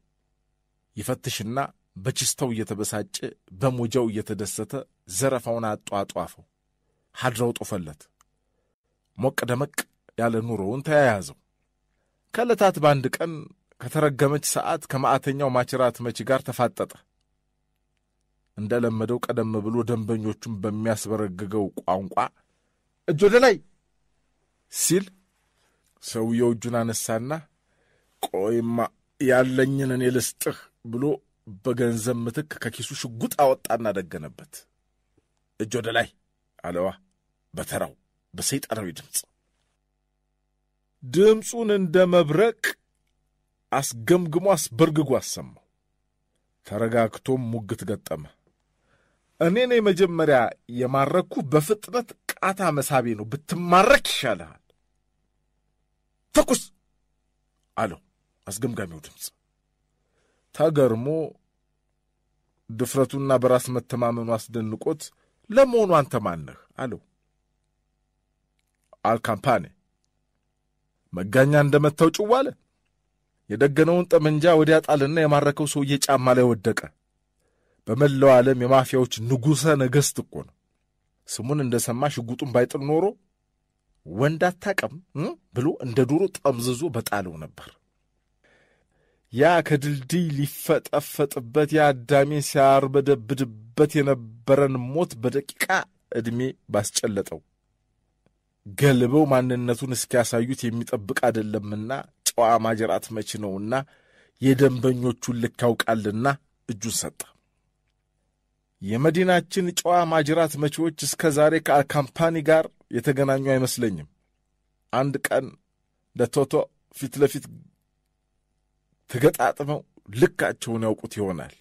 ይፈትሽና በችስተው እየተበሳጨ በሞጃው እየተደሰተ ዘረፋውን አጧጧፈው፣ ሀድረው ጦፈለት፣ ሞቅ ደመቅ ያለ ኑሮውን ተያያዘው። ከዕለታት በአንድ ቀን ከተረገመች ሰዓት ከማዕተኛው ማችራት መቺ ጋር ተፋጠጠ። እንደለመደው ቀደም ብሎ ደንበኞቹን በሚያስበረግገው ቋንቋ እጅ ወደ ላይ ሲል ሰውየው እጁን አነሳና ቆይማ ያለኝን እኔ ልስጥህ ብሎ በገንዘብ ምትክ ከኪሱ ሽጉጥ አወጣና ደገነበት። እጅ ወደ ላይ አለዋ በተራው በሰይጣናዊ ድምፅ። ድምፁን እንደ መብረቅ አስገምግሞ አስበርግጎ አሰማው። ተረጋግቶም ሙግት ገጠመ። እኔን የመጀመሪያ የማረኩ በፍጥነት ቃታ መሳቤ ነው፣ ብትማረክ ይሻልሃል። ተኩስ አለው አስገምጋሚው ድምፅ። ተገርሞ ድፍረቱና በራስ መተማመኑ አስደንቆት ለመሆኑ አንተ ማነህ አለው። አልካምፓኔ መጋኛ እንደመታው ጭው አለ። የደገነውን ጠመንጃ ወዲያ ጣልና የማረከው ሰውዬ ጫማ ላይ ወደቀ። በመላው ዓለም የማፊያዎች ንጉሠ ነገሥት እኮ ነው። ስሙን እንደ ሰማ ሽጉጡን ባይጥል ኖሮ ወንድ አታቀም ብሎ እንደ ዱሮ ጠምዝዞ በጣለው ነበር። ያ ከድልድይ ሊፈጠፈጥበት የአዳሜ ሲያርበደብድበት የነበረን ሞት በደቂቃ ዕድሜ ባስጨለጠው ገልበው ማንነቱን እስኪያሳዩት የሚጠብቅ አይደለምና ጨዋ ማጀራት መቺ ነውና የደንበኞቹን ልክ ያውቃልና እጁን ሰጠ። የመዲናችን ጨዋ ማጅራት መቺዎች እስከ ዛሬ ከካምፓኒ ጋር የተገናኙ አይመስለኝም። አንድ ቀን ለቶቶ ፊት ለፊት ተገጣጥመው ልካቸውን ያውቁት ይሆናል።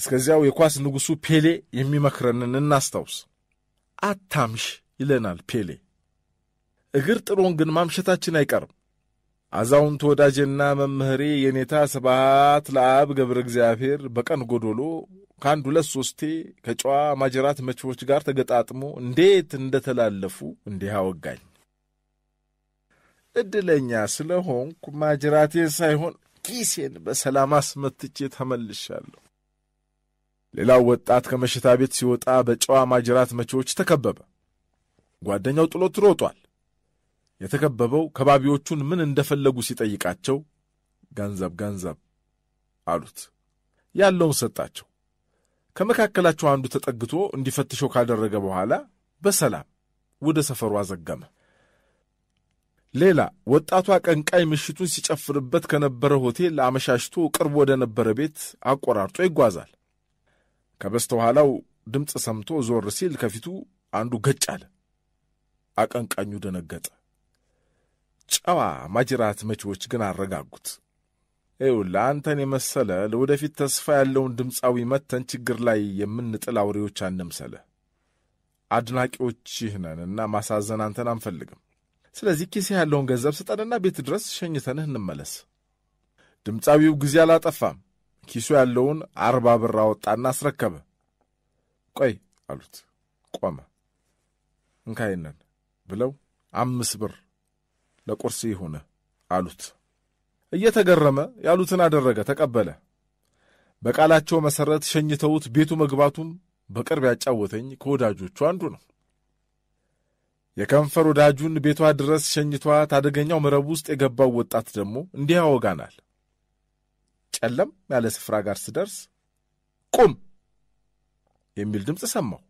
እስከዚያው የኳስ ንጉሡ ፔሌ የሚመክረንን እናስታውስ። አታምሽ ይለናል ፔሌ። እግር ጥሎን ግን ማምሸታችን አይቀርም። አዛውንት ወዳጄና መምህሬ የኔታ ስብሐት ለአብ ገብረ እግዚአብሔር በቀን ጎዶሎ ከአንድ ሁለት ሶስቴ ከጨዋ ማጅራት መቼዎች ጋር ተገጣጥሞ እንዴት እንደተላለፉ እንዲህ አወጋኝ። እድለኛ ስለሆንኩ ማጅራቴን ሳይሆን ኪሴን በሰላም አስመትቼ ተመልሻለሁ። ሌላው ወጣት ከመሸታ ቤት ሲወጣ በጨዋ ማጅራት መቼዎች ተከበበ። ጓደኛው ጥሎት ሮጧል። የተከበበው ከባቢዎቹን ምን እንደፈለጉ ሲጠይቃቸው ገንዘብ ገንዘብ አሉት። ያለውን ሰጣቸው። ከመካከላቸው አንዱ ተጠግቶ እንዲፈትሸው ካደረገ በኋላ በሰላም ወደ ሰፈሩ አዘገመ። ሌላ ወጣቱ አቀንቃይ ምሽቱን ሲጨፍርበት ከነበረ ሆቴል አመሻሽቶ ቅርብ ወደ ነበረ ቤት አቆራርጦ ይጓዛል። ከበስተኋላው ድምፅ ሰምቶ ዞር ሲል ከፊቱ አንዱ ገጭ አለ። አቀንቃኙ ደነገጠ። ጨዋ ማጅራት መቺዎች ግን አረጋጉት። ይውላ አንተን የመሰለ ለወደፊት ተስፋ ያለውን ድምፃዊ መተን ችግር ላይ የምንጥል አውሬዎች አንምሰለ። አድናቂዎችህ ነንና ማሳዘን አንተን አንፈልግም። ስለዚህ ኪሴ ያለውን ገንዘብ ስጠንና ቤት ድረስ ሸኝተንህ እንመለስ። ድምፃዊው ጊዜ አላጠፋም። ኪሱ ያለውን አርባ ብር አወጣና አስረከበ። ቆይ አሉት። ቆመ። እንካይነን ብለው አምስት ብር ለቁርስ ይሁነ አሉት። እየተገረመ ያሉትን አደረገ፣ ተቀበለ። በቃላቸው መሠረት ሸኝተውት ቤቱ መግባቱም በቅርብ ያጫወተኝ ከወዳጆቹ አንዱ ነው። የከንፈር ወዳጁን ቤቷ ድረስ ሸኝቷት አደገኛው መረብ ውስጥ የገባው ወጣት ደግሞ እንዲህ ያወጋናል። ጨለም ያለ ስፍራ ጋር ስደርስ ቁም የሚል ድምፅ ሰማሁ።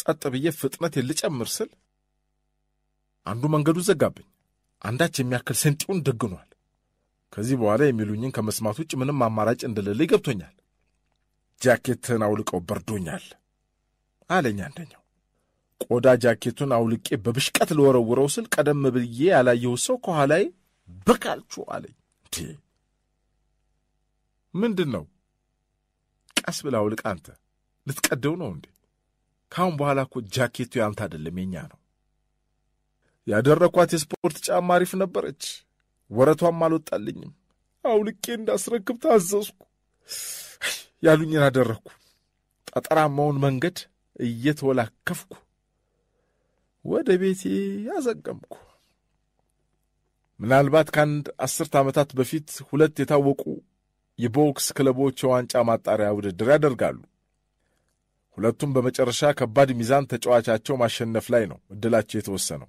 ጸጥ ብዬ ፍጥነት ልጨምር ስል አንዱ መንገዱ ዘጋብኝ። አንዳች የሚያክል ስንጢውን ደግኗል። ከዚህ በኋላ የሚሉኝን ከመስማት ውጭ ምንም አማራጭ እንደሌለ ይገብቶኛል። ጃኬትህን አውልቀው በርዶኛል አለኝ አንደኛው። ቆዳ ጃኬቱን አውልቄ በብሽቀት ልወረውረው ስል ቀደም ብዬ ያላየሁ ሰው ከኋላይ በካልቹ አለኝ። ምንድን ነው? ቀስ ብላ አውልቅ አንተ ልትቀደው ነው እንዴ? ካሁን በኋላ እኮ ጃኬቱ ያንተ አይደለም የኛ ነው። ያደረኳት የስፖርት ጫማ አሪፍ ነበረች። ወረቷም አልወጣልኝም። አውልቄ እንዳስረክብ ታዘዝኩ። ያሉኝን አደረግኩ። ጠጠራማውን መንገድ እየተወላከፍኩ ወደ ቤቴ አዘገምኩ። ምናልባት ከአንድ አስርት ዓመታት በፊት ሁለት የታወቁ የቦክስ ክለቦች የዋንጫ ማጣሪያ ውድድር ያደርጋሉ። ሁለቱም በመጨረሻ ከባድ ሚዛን ተጫዋቻቸው ማሸነፍ ላይ ነው ዕድላቸው የተወሰነው።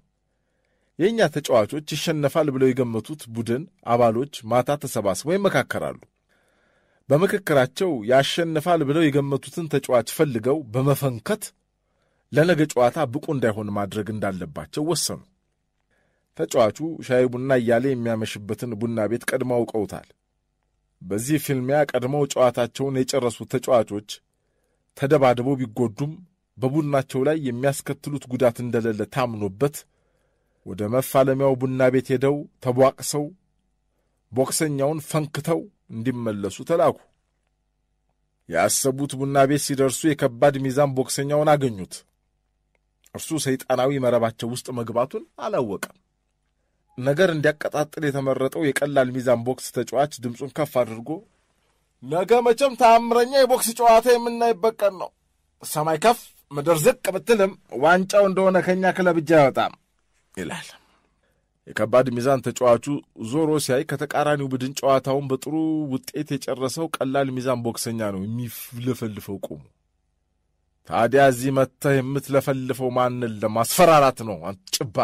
የእኛ ተጫዋቾች ይሸነፋል ብለው የገመቱት ቡድን አባሎች ማታ ተሰባስበው ይመካከራሉ። በምክክራቸው ያሸንፋል ብለው የገመቱትን ተጫዋች ፈልገው በመፈንከት ለነገ ጨዋታ ብቁ እንዳይሆን ማድረግ እንዳለባቸው ወሰኑ። ተጫዋቹ ሻይ ቡና እያለ የሚያመሽበትን ቡና ቤት ቀድሞ አውቀውታል። በዚህ ፊልሚያ ቀድመው ጨዋታቸውን የጨረሱት ተጫዋቾች ተደባድበው ቢጎዱም በቡናቸው ላይ የሚያስከትሉት ጉዳት እንደሌለ ታምኖበት ወደ መፋለሚያው ቡና ቤት ሄደው ተቧቅሰው ቦክሰኛውን ፈንክተው እንዲመለሱ ተላኩ። ያሰቡት ቡና ቤት ሲደርሱ የከባድ ሚዛን ቦክሰኛውን አገኙት። እርሱ ሰይጣናዊ መረባቸው ውስጥ መግባቱን አላወቀም። ነገር እንዲያቀጣጥል የተመረጠው የቀላል ሚዛን ቦክስ ተጫዋች ድምፁን ከፍ አድርጎ ነገ መቼም ተአምረኛ የቦክስ ጨዋታ የምናይበት ቀን ነው። ሰማይ ከፍ ምድር ዝቅ ብትልም ዋንጫው እንደሆነ ከእኛ ክለብ እጅ አይወጣም ይላል። የከባድ ሚዛን ተጫዋቹ ዞሮ ሲያይ ከተቃራኒው ቡድን ጨዋታውን በጥሩ ውጤት የጨረሰው ቀላል ሚዛን ቦክሰኛ ነው የሚለፈልፈው ቁሙ ታዲያ እዚህ መጥተህ የምትለፈልፈው ማንን ለማስፈራራት ነው? ጭባ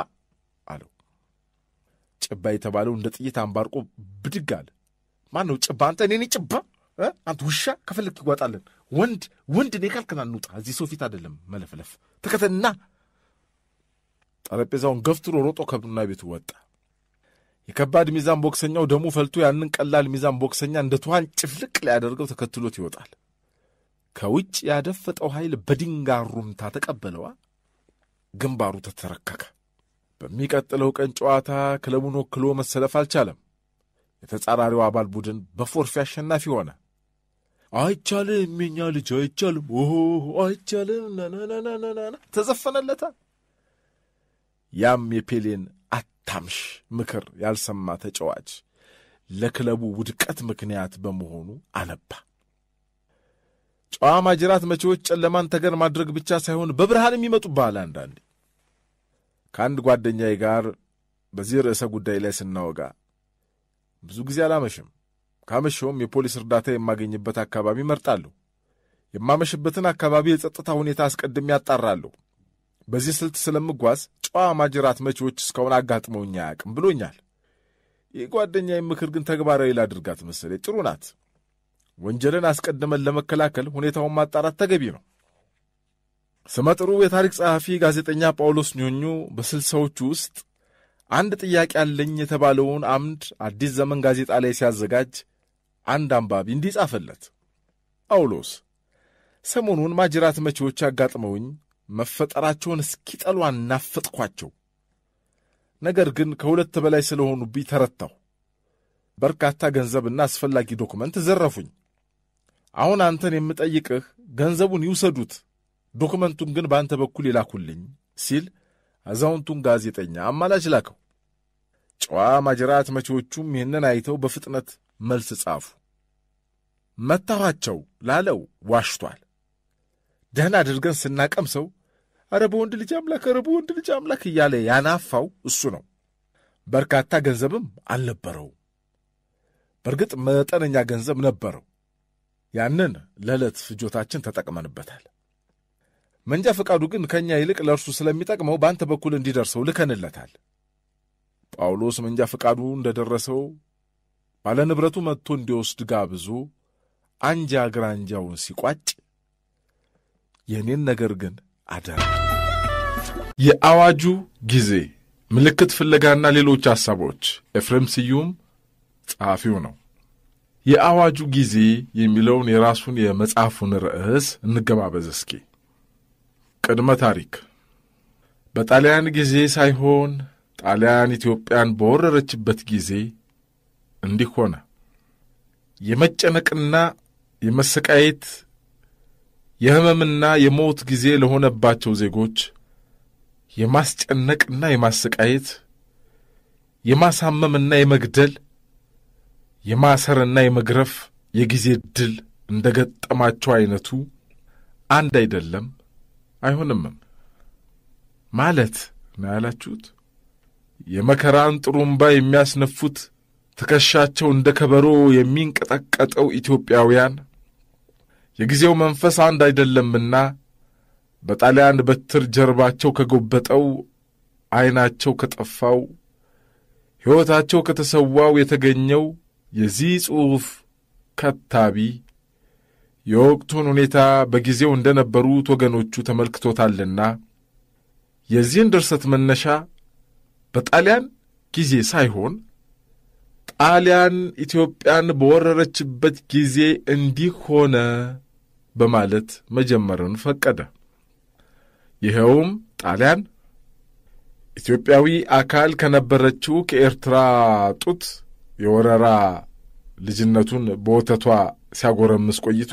አለው። ጭባ የተባለው እንደ ጥይት አንባርቆ ብድግ አለ። ማን ነው ጭባ? አንተ እኔ ጭባ? አንተ ውሻ! ከፈለግ ይጓጣለን። ወንድ ወንድ እኔ ካልክና እንውጣ። እዚህ ሰው ፊት አይደለም መለፍለፍ። ተከተልና ጠረጴዛውን ገፍትሮ ሮጦ ከቡና ቤቱ ወጣ። የከባድ ሚዛን ቦክሰኛው ደሙ ፈልቶ ያንን ቀላል ሚዛን ቦክሰኛ እንደ ትኋን ጭፍልቅ ሊያደርገው ተከትሎት ይወጣል። ከውጭ ያደፈጠው ኃይል ሩምታ ተቀበለዋ። ግንባሩ ተተረከከ። በሚቀጥለው ቀን ጨዋታ ክለቡን ወክሎ መሰለፍ አልቻለም። የተጻራሪው አባል ቡድን በፎርፌ አሸናፊ ሆነ። አይቻልም፣ የኛ ልጅ አይቻልም፣ አይቻልም ናናናናና ተዘፈነለታ። ያም የፔሌን አታምሽ ምክር ያልሰማ ተጫዋች ለክለቡ ውድቀት ምክንያት በመሆኑ አነባ። ጨዋ ማጅራት መቼዎች ጨለማን ተገር ማድረግ ብቻ ሳይሆን በብርሃን የሚመጡብሃል። አንዳንዴ ከአንድ ጓደኛዬ ጋር በዚህ ርዕሰ ጉዳይ ላይ ስናወጋ ብዙ ጊዜ አላመሽም። ካመሸውም የፖሊስ እርዳታ የማገኝበት አካባቢ መርጣለሁ። የማመሽበትን አካባቢ የጸጥታ ሁኔታ አስቀድሜ ያጣራለሁ። በዚህ ስልት ስለምጓዝ ጨዋ ማጅራት መቼዎች እስካሁን አጋጥመውኝ አያውቅም ብሎኛል። ይህ ጓደኛዬ ምክር ግን ተግባራዊ ላድርጋት መሰለኝ። ጥሩ ናት። ወንጀልን አስቀድመን ለመከላከል ሁኔታውን ማጣራት ተገቢ ነው። ስመጥሩ የታሪክ ጸሐፊ ጋዜጠኛ ጳውሎስ ኞኞ በስልሳዎቹ ውስጥ አንድ ጥያቄ አለኝ የተባለውን አምድ አዲስ ዘመን ጋዜጣ ላይ ሲያዘጋጅ አንድ አንባቢ እንዲህ ጻፈለት። ጳውሎስ ሰሞኑን ማጅራት መቼዎች ያጋጥመውኝ መፈጠራቸውን እስኪጠሉ አናፈጥኳቸው። ነገር ግን ከሁለት በላይ ስለሆኑብኝ ተረታሁ። በርካታ ገንዘብና አስፈላጊ ዶክመንት ዘረፉኝ። አሁን አንተን የምጠይቅህ ገንዘቡን ይውሰዱት፣ ዶክመንቱን ግን በአንተ በኩል ይላኩልኝ ሲል አዛውንቱን ጋዜጠኛ አማላጅ ላከው። ጨዋ ማጅራት መቼዎቹም ይህንን አይተው በፍጥነት መልስ ጻፉ። መታኋቸው ላለው ዋሽቷል። ደህና አድርገን ስናቀምሰው አረ በወንድ ልጅ አምላክ፣ አረ በወንድ ልጅ አምላክ እያለ ያናፋው እሱ ነው። በርካታ ገንዘብም አልነበረውም። በእርግጥ መጠነኛ ገንዘብ ነበረው። ያንን ለዕለት ፍጆታችን ተጠቅመንበታል። መንጃ ፈቃዱ ግን ከእኛ ይልቅ ለእርሱ ስለሚጠቅመው በአንተ በኩል እንዲደርሰው ልከንለታል። ጳውሎስ መንጃ ፈቃዱ እንደደረሰው ባለ ንብረቱ መጥቶ እንዲወስድ ጋብዞ አንጃ ግራንጃውን ሲቋጭ የእኔን ነገር ግን አደራ። የአዋጁ ጊዜ ምልክት ፍለጋና ሌሎች ሐሳቦች ኤፍሬም ስዩም ጸሐፊው ነው። የአዋጁ ጊዜ የሚለውን የራሱን የመጽሐፉን ርዕስ እንገባበዝ እስኪ። ቅድመ ታሪክ በጣሊያን ጊዜ ሳይሆን ጣሊያን ኢትዮጵያን በወረረችበት ጊዜ እንዲህ ሆነ። የመጨነቅና የመሰቃየት የሕመምና የሞት ጊዜ ለሆነባቸው ዜጎች የማስጨነቅና የማሰቃየት የማሳመምና የመግደል የማሰርና የመግረፍ የጊዜ ድል እንደ ገጠማቸው አይነቱ አንድ አይደለም፣ አይሆንምም ማለት ነው ያላችሁት። የመከራን ጥሩምባ የሚያስነፉት ትከሻቸው እንደ ከበሮ የሚንቀጠቀጠው ኢትዮጵያውያን የጊዜው መንፈስ አንድ አይደለምና በጣሊያን በትር ጀርባቸው ከጎበጠው፣ ዐይናቸው ከጠፋው፣ ሕይወታቸው ከተሰዋው የተገኘው የዚህ ጽሑፍ ከታቢ የወቅቱን ሁኔታ በጊዜው እንደ ነበሩት ወገኖቹ ተመልክቶታልና የዚህን ድርሰት መነሻ በጣሊያን ጊዜ ሳይሆን ጣሊያን ኢትዮጵያን በወረረችበት ጊዜ እንዲህ ሆነ በማለት መጀመርን ፈቀደ። ይኸውም ጣሊያን ኢትዮጵያዊ አካል ከነበረችው ከኤርትራ ጡት የወረራ ልጅነቱን በወተቷ ሲያጎረምስ ቆይቶ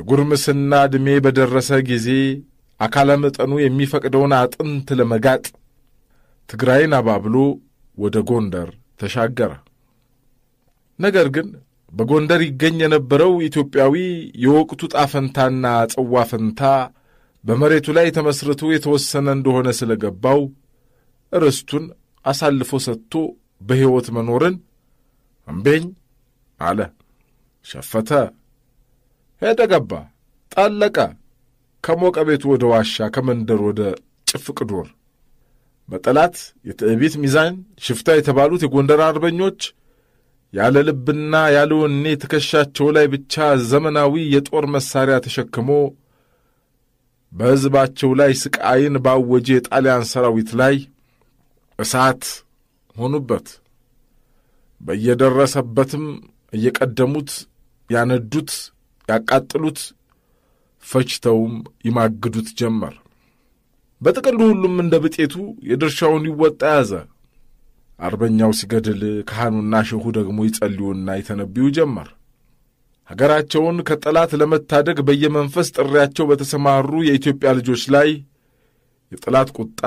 የጉርምስና ዕድሜ በደረሰ ጊዜ አካለ መጠኑ የሚፈቅደውን አጥንት ለመጋጥ ትግራይን አባብሎ ወደ ጎንደር ተሻገረ። ነገር ግን በጎንደር ይገኝ የነበረው ኢትዮጵያዊ የወቅቱ ጣፈንታና ጽዋ ፈንታ በመሬቱ ላይ ተመስርቶ የተወሰነ እንደሆነ ስለገባው ርስቱን አሳልፎ ሰጥቶ በሕይወት መኖርን እምቢኝ አለ። ሸፈተ፣ ሄደ፣ ገባ፣ ጠለቀ። ከሞቀ ቤቱ ወደ ዋሻ፣ ከመንደር ወደ ጭፍቅ ዱር። በጠላት የትዕቢት ሚዛን ሽፍታ የተባሉት የጎንደር አርበኞች ያለ ልብና ያለ ወኔ ትከሻቸው ላይ ብቻ ዘመናዊ የጦር መሣሪያ ተሸክሞ በሕዝባቸው ላይ ስቃይን ባወጀ የጣሊያን ሰራዊት ላይ እሳት ሆኑበት። በየደረሰበትም እየቀደሙት ያነዱት፣ ያቃጥሉት፣ ፈጭተውም ይማግዱት ጀመር። በጥቅሉ ሁሉም እንደ ብጤቱ የድርሻውን ይወጣ ያዘ። አርበኛው ሲገድል ካህኑና ሼሁ ደግሞ ይጸልዩና ይተነብዩ ጀመር። ሀገራቸውን ከጠላት ለመታደግ በየመንፈስ ጥሪያቸው በተሰማሩ የኢትዮጵያ ልጆች ላይ የጠላት ቁጣ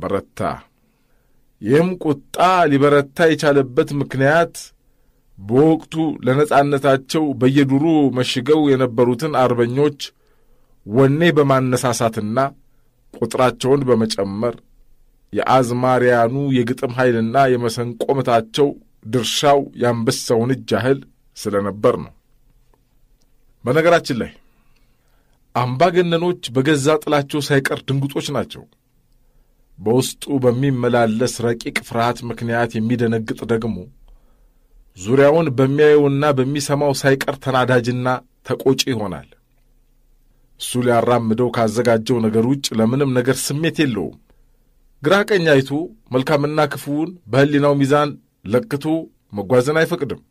በረታ። ይህም ቁጣ ሊበረታ የቻለበት ምክንያት በወቅቱ ለነጻነታቸው በየዱሩ መሽገው የነበሩትን አርበኞች ወኔ በማነሳሳትና ቁጥራቸውን በመጨመር የአዝማሪያኑ የግጥም ኃይልና የመሰንቆ ምታቸው ድርሻው ያንበሳውን እጅ ያህል ስለ ነበር ነው። በነገራችን ላይ አምባገነኖች በገዛ ጥላቸው ሳይቀር ድንጉጦች ናቸው። በውስጡ በሚመላለስ ረቂቅ ፍርሃት ምክንያት የሚደነግጥ ደግሞ ዙሪያውን በሚያየውና በሚሰማው ሳይቀር ተናዳጅና ተቆጪ ይሆናል። እሱ ሊያራምደው ካዘጋጀው ነገር ውጭ ለምንም ነገር ስሜት የለውም። ግራ ቀኝ አይቶ መልካምና ክፉውን በሕሊናው ሚዛን ለክቶ መጓዝን አይፈቅድም።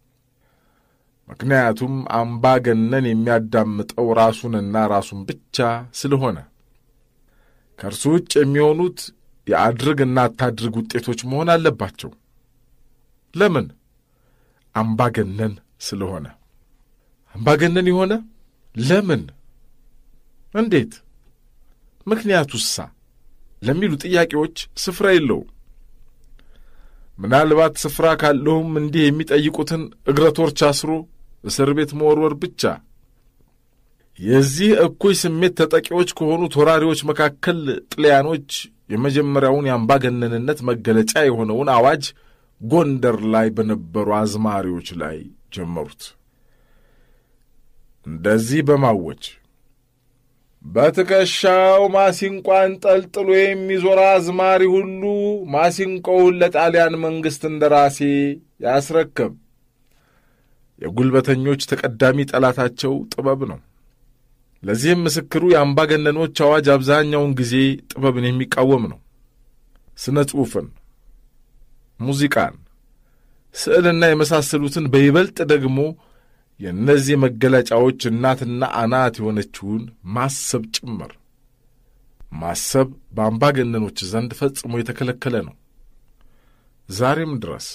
ምክንያቱም አምባ ገነን የሚያዳምጠው ራሱንና ራሱን ብቻ ስለሆነ ከእርሱ ውጭ የሚሆኑት የአድርግና አታድርግ ውጤቶች መሆን አለባቸው። ለምን? አምባገነን ስለሆነ። አምባገነን የሆነ ለምን፣ እንዴት፣ ምክንያት ውሳ ለሚሉ ጥያቄዎች ስፍራ የለውም። ምናልባት ስፍራ ካለውም እንዲህ የሚጠይቁትን እግረ አስሮ እስር ቤት መወርወር ብቻ የዚህ እኩይ ስሜት ተጠቂዎች ከሆኑት ወራሪዎች መካከል ጥልያኖች የመጀመሪያውን የአምባገነንነት መገለጫ የሆነውን አዋጅ ጎንደር ላይ በነበሩ አዝማሪዎች ላይ ጀመሩት። እንደዚህ በማወጅ በትከሻው ማሲንቋ አንጠልጥሎ የሚዞር አዝማሪ ሁሉ ማሲንቆውን ለጣሊያን መንግሥት እንደ ራሴ ያስረከብ። የጉልበተኞች ተቀዳሚ ጠላታቸው ጥበብ ነው። ለዚህም ምስክሩ የአምባገነኖች አዋጅ አብዛኛውን ጊዜ ጥበብን የሚቃወም ነው። ስነ ጽሑፍን፣ ሙዚቃን፣ ስዕልና የመሳሰሉትን በይበልጥ ደግሞ የእነዚህ መገለጫዎች እናትና አናት የሆነችውን ማሰብ ጭምር። ማሰብ በአምባገነኖች ዘንድ ፈጽሞ የተከለከለ ነው ዛሬም ድረስ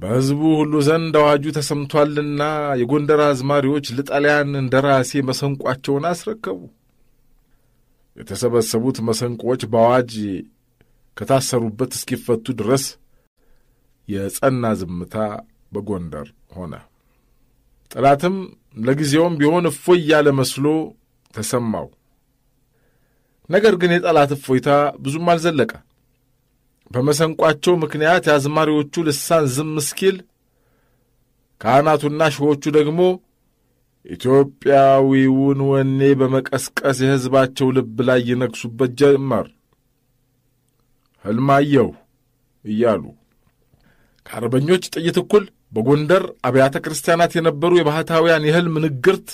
በሕዝቡ ሁሉ ዘንድ አዋጁ ተሰምቷልና የጎንደር አዝማሪዎች ለጣሊያን ራሴ መሰንቋቸውን አስረከቡ። የተሰበሰቡት መሰንቆዎች በአዋጅ ከታሰሩበት እስኪፈቱ ድረስ የጸና ዝምታ በጎንደር ሆነ። ጠላትም ለጊዜውም ቢሆን እፎይ እያለ መስሎ ተሰማው። ነገር ግን የጠላት እፎይታ ብዙም አልዘለቀ። በመሰንቋቸው ምክንያት የአዝማሪዎቹ ልሳን ዝም እስኪል ካህናቱና ሽዎቹ ደግሞ ኢትዮጵያዊውን ወኔ በመቀስቀስ የሕዝባቸው ልብ ላይ ይነግሱበት ጀመር። ሕልማየሁ እያሉ ከአርበኞች ጥይት እኩል በጎንደር አብያተ ክርስቲያናት የነበሩ የባሕታውያን የሕልም ንግርት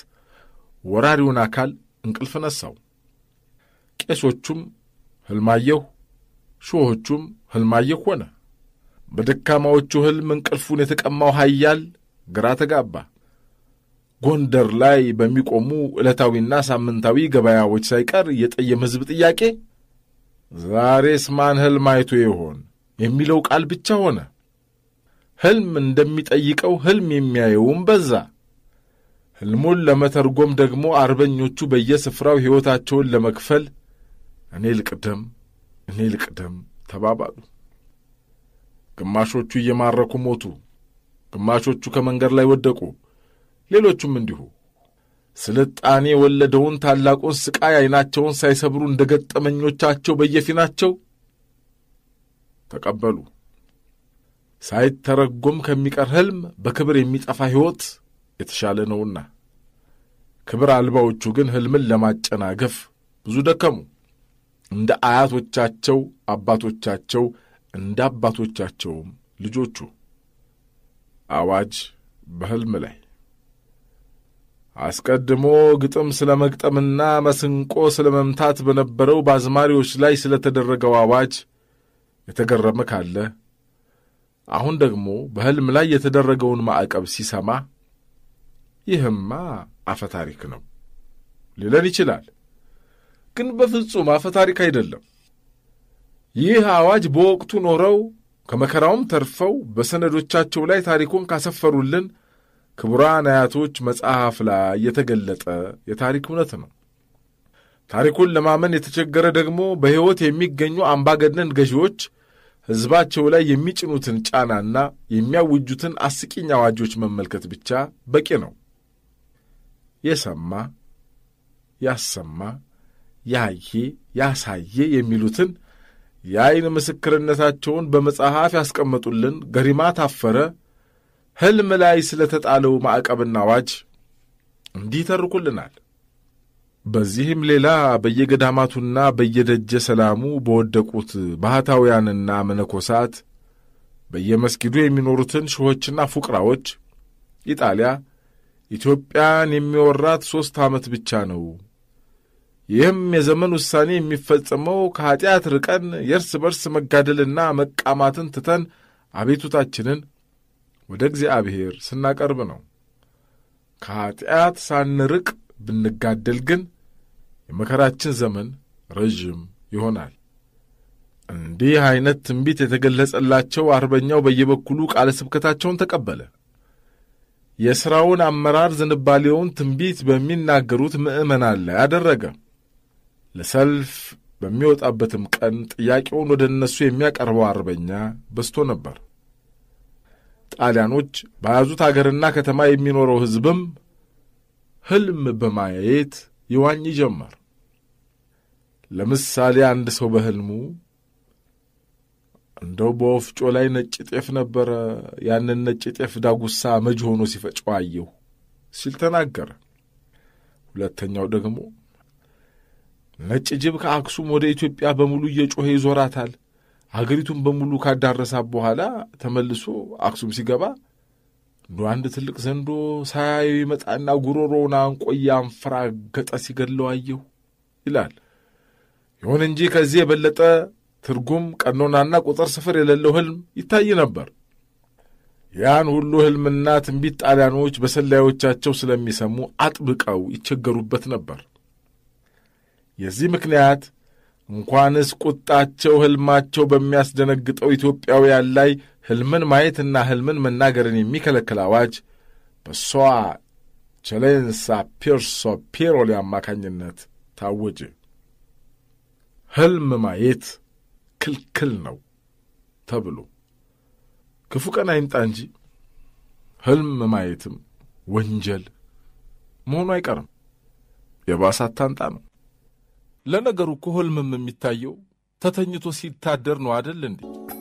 ወራሪውን አካል እንቅልፍ ነሳው። ቄሶቹም ሕልማየሁ ሽዎቹም ሕልማየሁ ሆነ። በደካማዎቹ ሕልም እንቅልፉን የተቀማው ኃያል ግራ ተጋባ። ጎንደር ላይ በሚቆሙ ዕለታዊና ሳምንታዊ ገበያዎች ሳይቀር የጠየም ሕዝብ ጥያቄ ዛሬስ ማን ሕልም አይቶ ይሆን የሚለው ቃል ብቻ ሆነ። ሕልም እንደሚጠይቀው ሕልም የሚያየውም በዛ። ሕልሙን ለመተርጎም ደግሞ አርበኞቹ በየስፍራው ሕይወታቸውን ለመክፈል እኔ ልቅደም፣ እኔ ልቅደም ተባባሉ። ግማሾቹ እየማረኩ ሞቱ፣ ግማሾቹ ከመንገድ ላይ ወደቁ፣ ሌሎቹም እንዲሁ። ስልጣኔ የወለደውን ታላቁን ስቃይ ዐይናቸውን ሳይሰብሩ እንደ ገጠመኞቻቸው በየፊናቸው ተቀበሉ። ሳይተረጎም ከሚቀር ሕልም በክብር የሚጠፋ ሕይወት የተሻለ ነውና፣ ክብር አልባዎቹ ግን ሕልምን ለማጨናገፍ ብዙ ደከሙ። እንደ አያቶቻቸው አባቶቻቸው እንደ አባቶቻቸውም ልጆቹ። አዋጅ በሕልም ላይ አስቀድሞ ግጥም ስለ መግጠምና መስንቆ ስለ መምታት በነበረው በአዝማሪዎች ላይ ስለ ተደረገው አዋጅ የተገረመ ካለ አሁን ደግሞ በሕልም ላይ የተደረገውን ማዕቀብ ሲሰማ ይህማ አፈ ታሪክ ነው ሊለን ይችላል። ግን በፍጹም አፈ ታሪክ አይደለም። ይህ አዋጅ በወቅቱ ኖረው ከመከራውም ተርፈው በሰነዶቻቸው ላይ ታሪኩን ካሰፈሩልን ክቡራን አያቶች መጽሐፍ ላይ የተገለጠ የታሪክ እውነት ነው። ታሪኩን ለማመን የተቸገረ ደግሞ በሕይወት የሚገኙ አምባገነን ገዢዎች ሕዝባቸው ላይ የሚጭኑትን ጫናና የሚያውጁትን አስቂኝ አዋጆች መመልከት ብቻ በቂ ነው። የሰማ ያሰማ ያየ ያሳየ የሚሉትን የዐይን ምስክርነታቸውን በመጽሐፍ ያስቀመጡልን ገሪማ ታፈረ ሕልም ላይ ስለ ተጣለው ማዕቀብና አዋጅ እንዲህ ተርኩልናል። በዚህም ሌላ በየገዳማቱና በየደጀ ሰላሙ በወደቁት ባህታውያንና መነኮሳት በየመስጊዱ የሚኖሩትን ሾሆችና ፉቅራዎች ኢጣሊያ ኢትዮጵያን የሚወራት ሦስት ዓመት ብቻ ነው ይህም የዘመን ውሳኔ የሚፈጸመው ከኀጢአት ርቀን የእርስ በርስ መጋደልና መቃማትን ትተን አቤቱታችንን ወደ እግዚአብሔር ስናቀርብ ነው። ከኀጢአት ሳንርቅ ብንጋደል ግን የመከራችን ዘመን ረዥም ይሆናል። እንዲህ ዐይነት ትንቢት የተገለጸላቸው አርበኛው በየበኩሉ ቃለ ስብከታቸውን ተቀበለ። የሥራውን አመራር ዝንባሌውን ትንቢት በሚናገሩት ምዕመናን ላይ አደረገ። ለሰልፍ በሚወጣበትም ቀን ጥያቄውን ወደ እነሱ የሚያቀርበው አርበኛ በዝቶ ነበር። ጣሊያኖች በያዙት አገርና ከተማ የሚኖረው ሕዝብም ሕልም በማየት ይዋኝ ጀመር። ለምሳሌ አንድ ሰው በሕልሙ እንደው በወፍጮ ላይ ነጭ ጤፍ ነበረ፣ ያንን ነጭ ጤፍ ዳጉሳ መጅ ሆኖ ሲፈጨው አየሁ ሲል ተናገረ። ሁለተኛው ደግሞ ነጭ ጅብ ከአክሱም ወደ ኢትዮጵያ በሙሉ እየጮኸ ይዞራታል። አገሪቱን በሙሉ ካዳረሳት በኋላ ተመልሶ አክሱም ሲገባ እንዶ አንድ ትልቅ ዘንዶ ሳያዩ ይመጣና ጉሮሮውን አንቆ እያንፈራገጠ ሲገድለው አየሁ ይላል። ይሁን እንጂ ከዚህ የበለጠ ትርጉም፣ ቀኖናና ቁጥር ስፍር የሌለው ሕልም ይታይ ነበር። ያን ሁሉ ሕልምና ትንቢት ጣሊያኖች በሰላዮቻቸው ስለሚሰሙ አጥብቀው ይቸገሩበት ነበር። የዚህ ምክንያት እንኳንስ ቁጣቸው ሕልማቸው በሚያስደነግጠው ኢትዮጵያውያን ላይ ሕልምን ማየትና ሕልምን መናገርን የሚከለክል አዋጅ በሷ ቸሌንሳ ፒርሶ ፒሮሊ አማካኝነት ታወጀ። ሕልም ማየት ክልክል ነው ተብሎ ክፉ ቀን አይምጣ እንጂ ሕልም ማየትም ወንጀል መሆኑ አይቀርም። የባሰ አታንጣ ነው። ለነገሩ እኮ ህልምም የሚታየው ተተኝቶ ሲታደር ነው አደል እንዴ?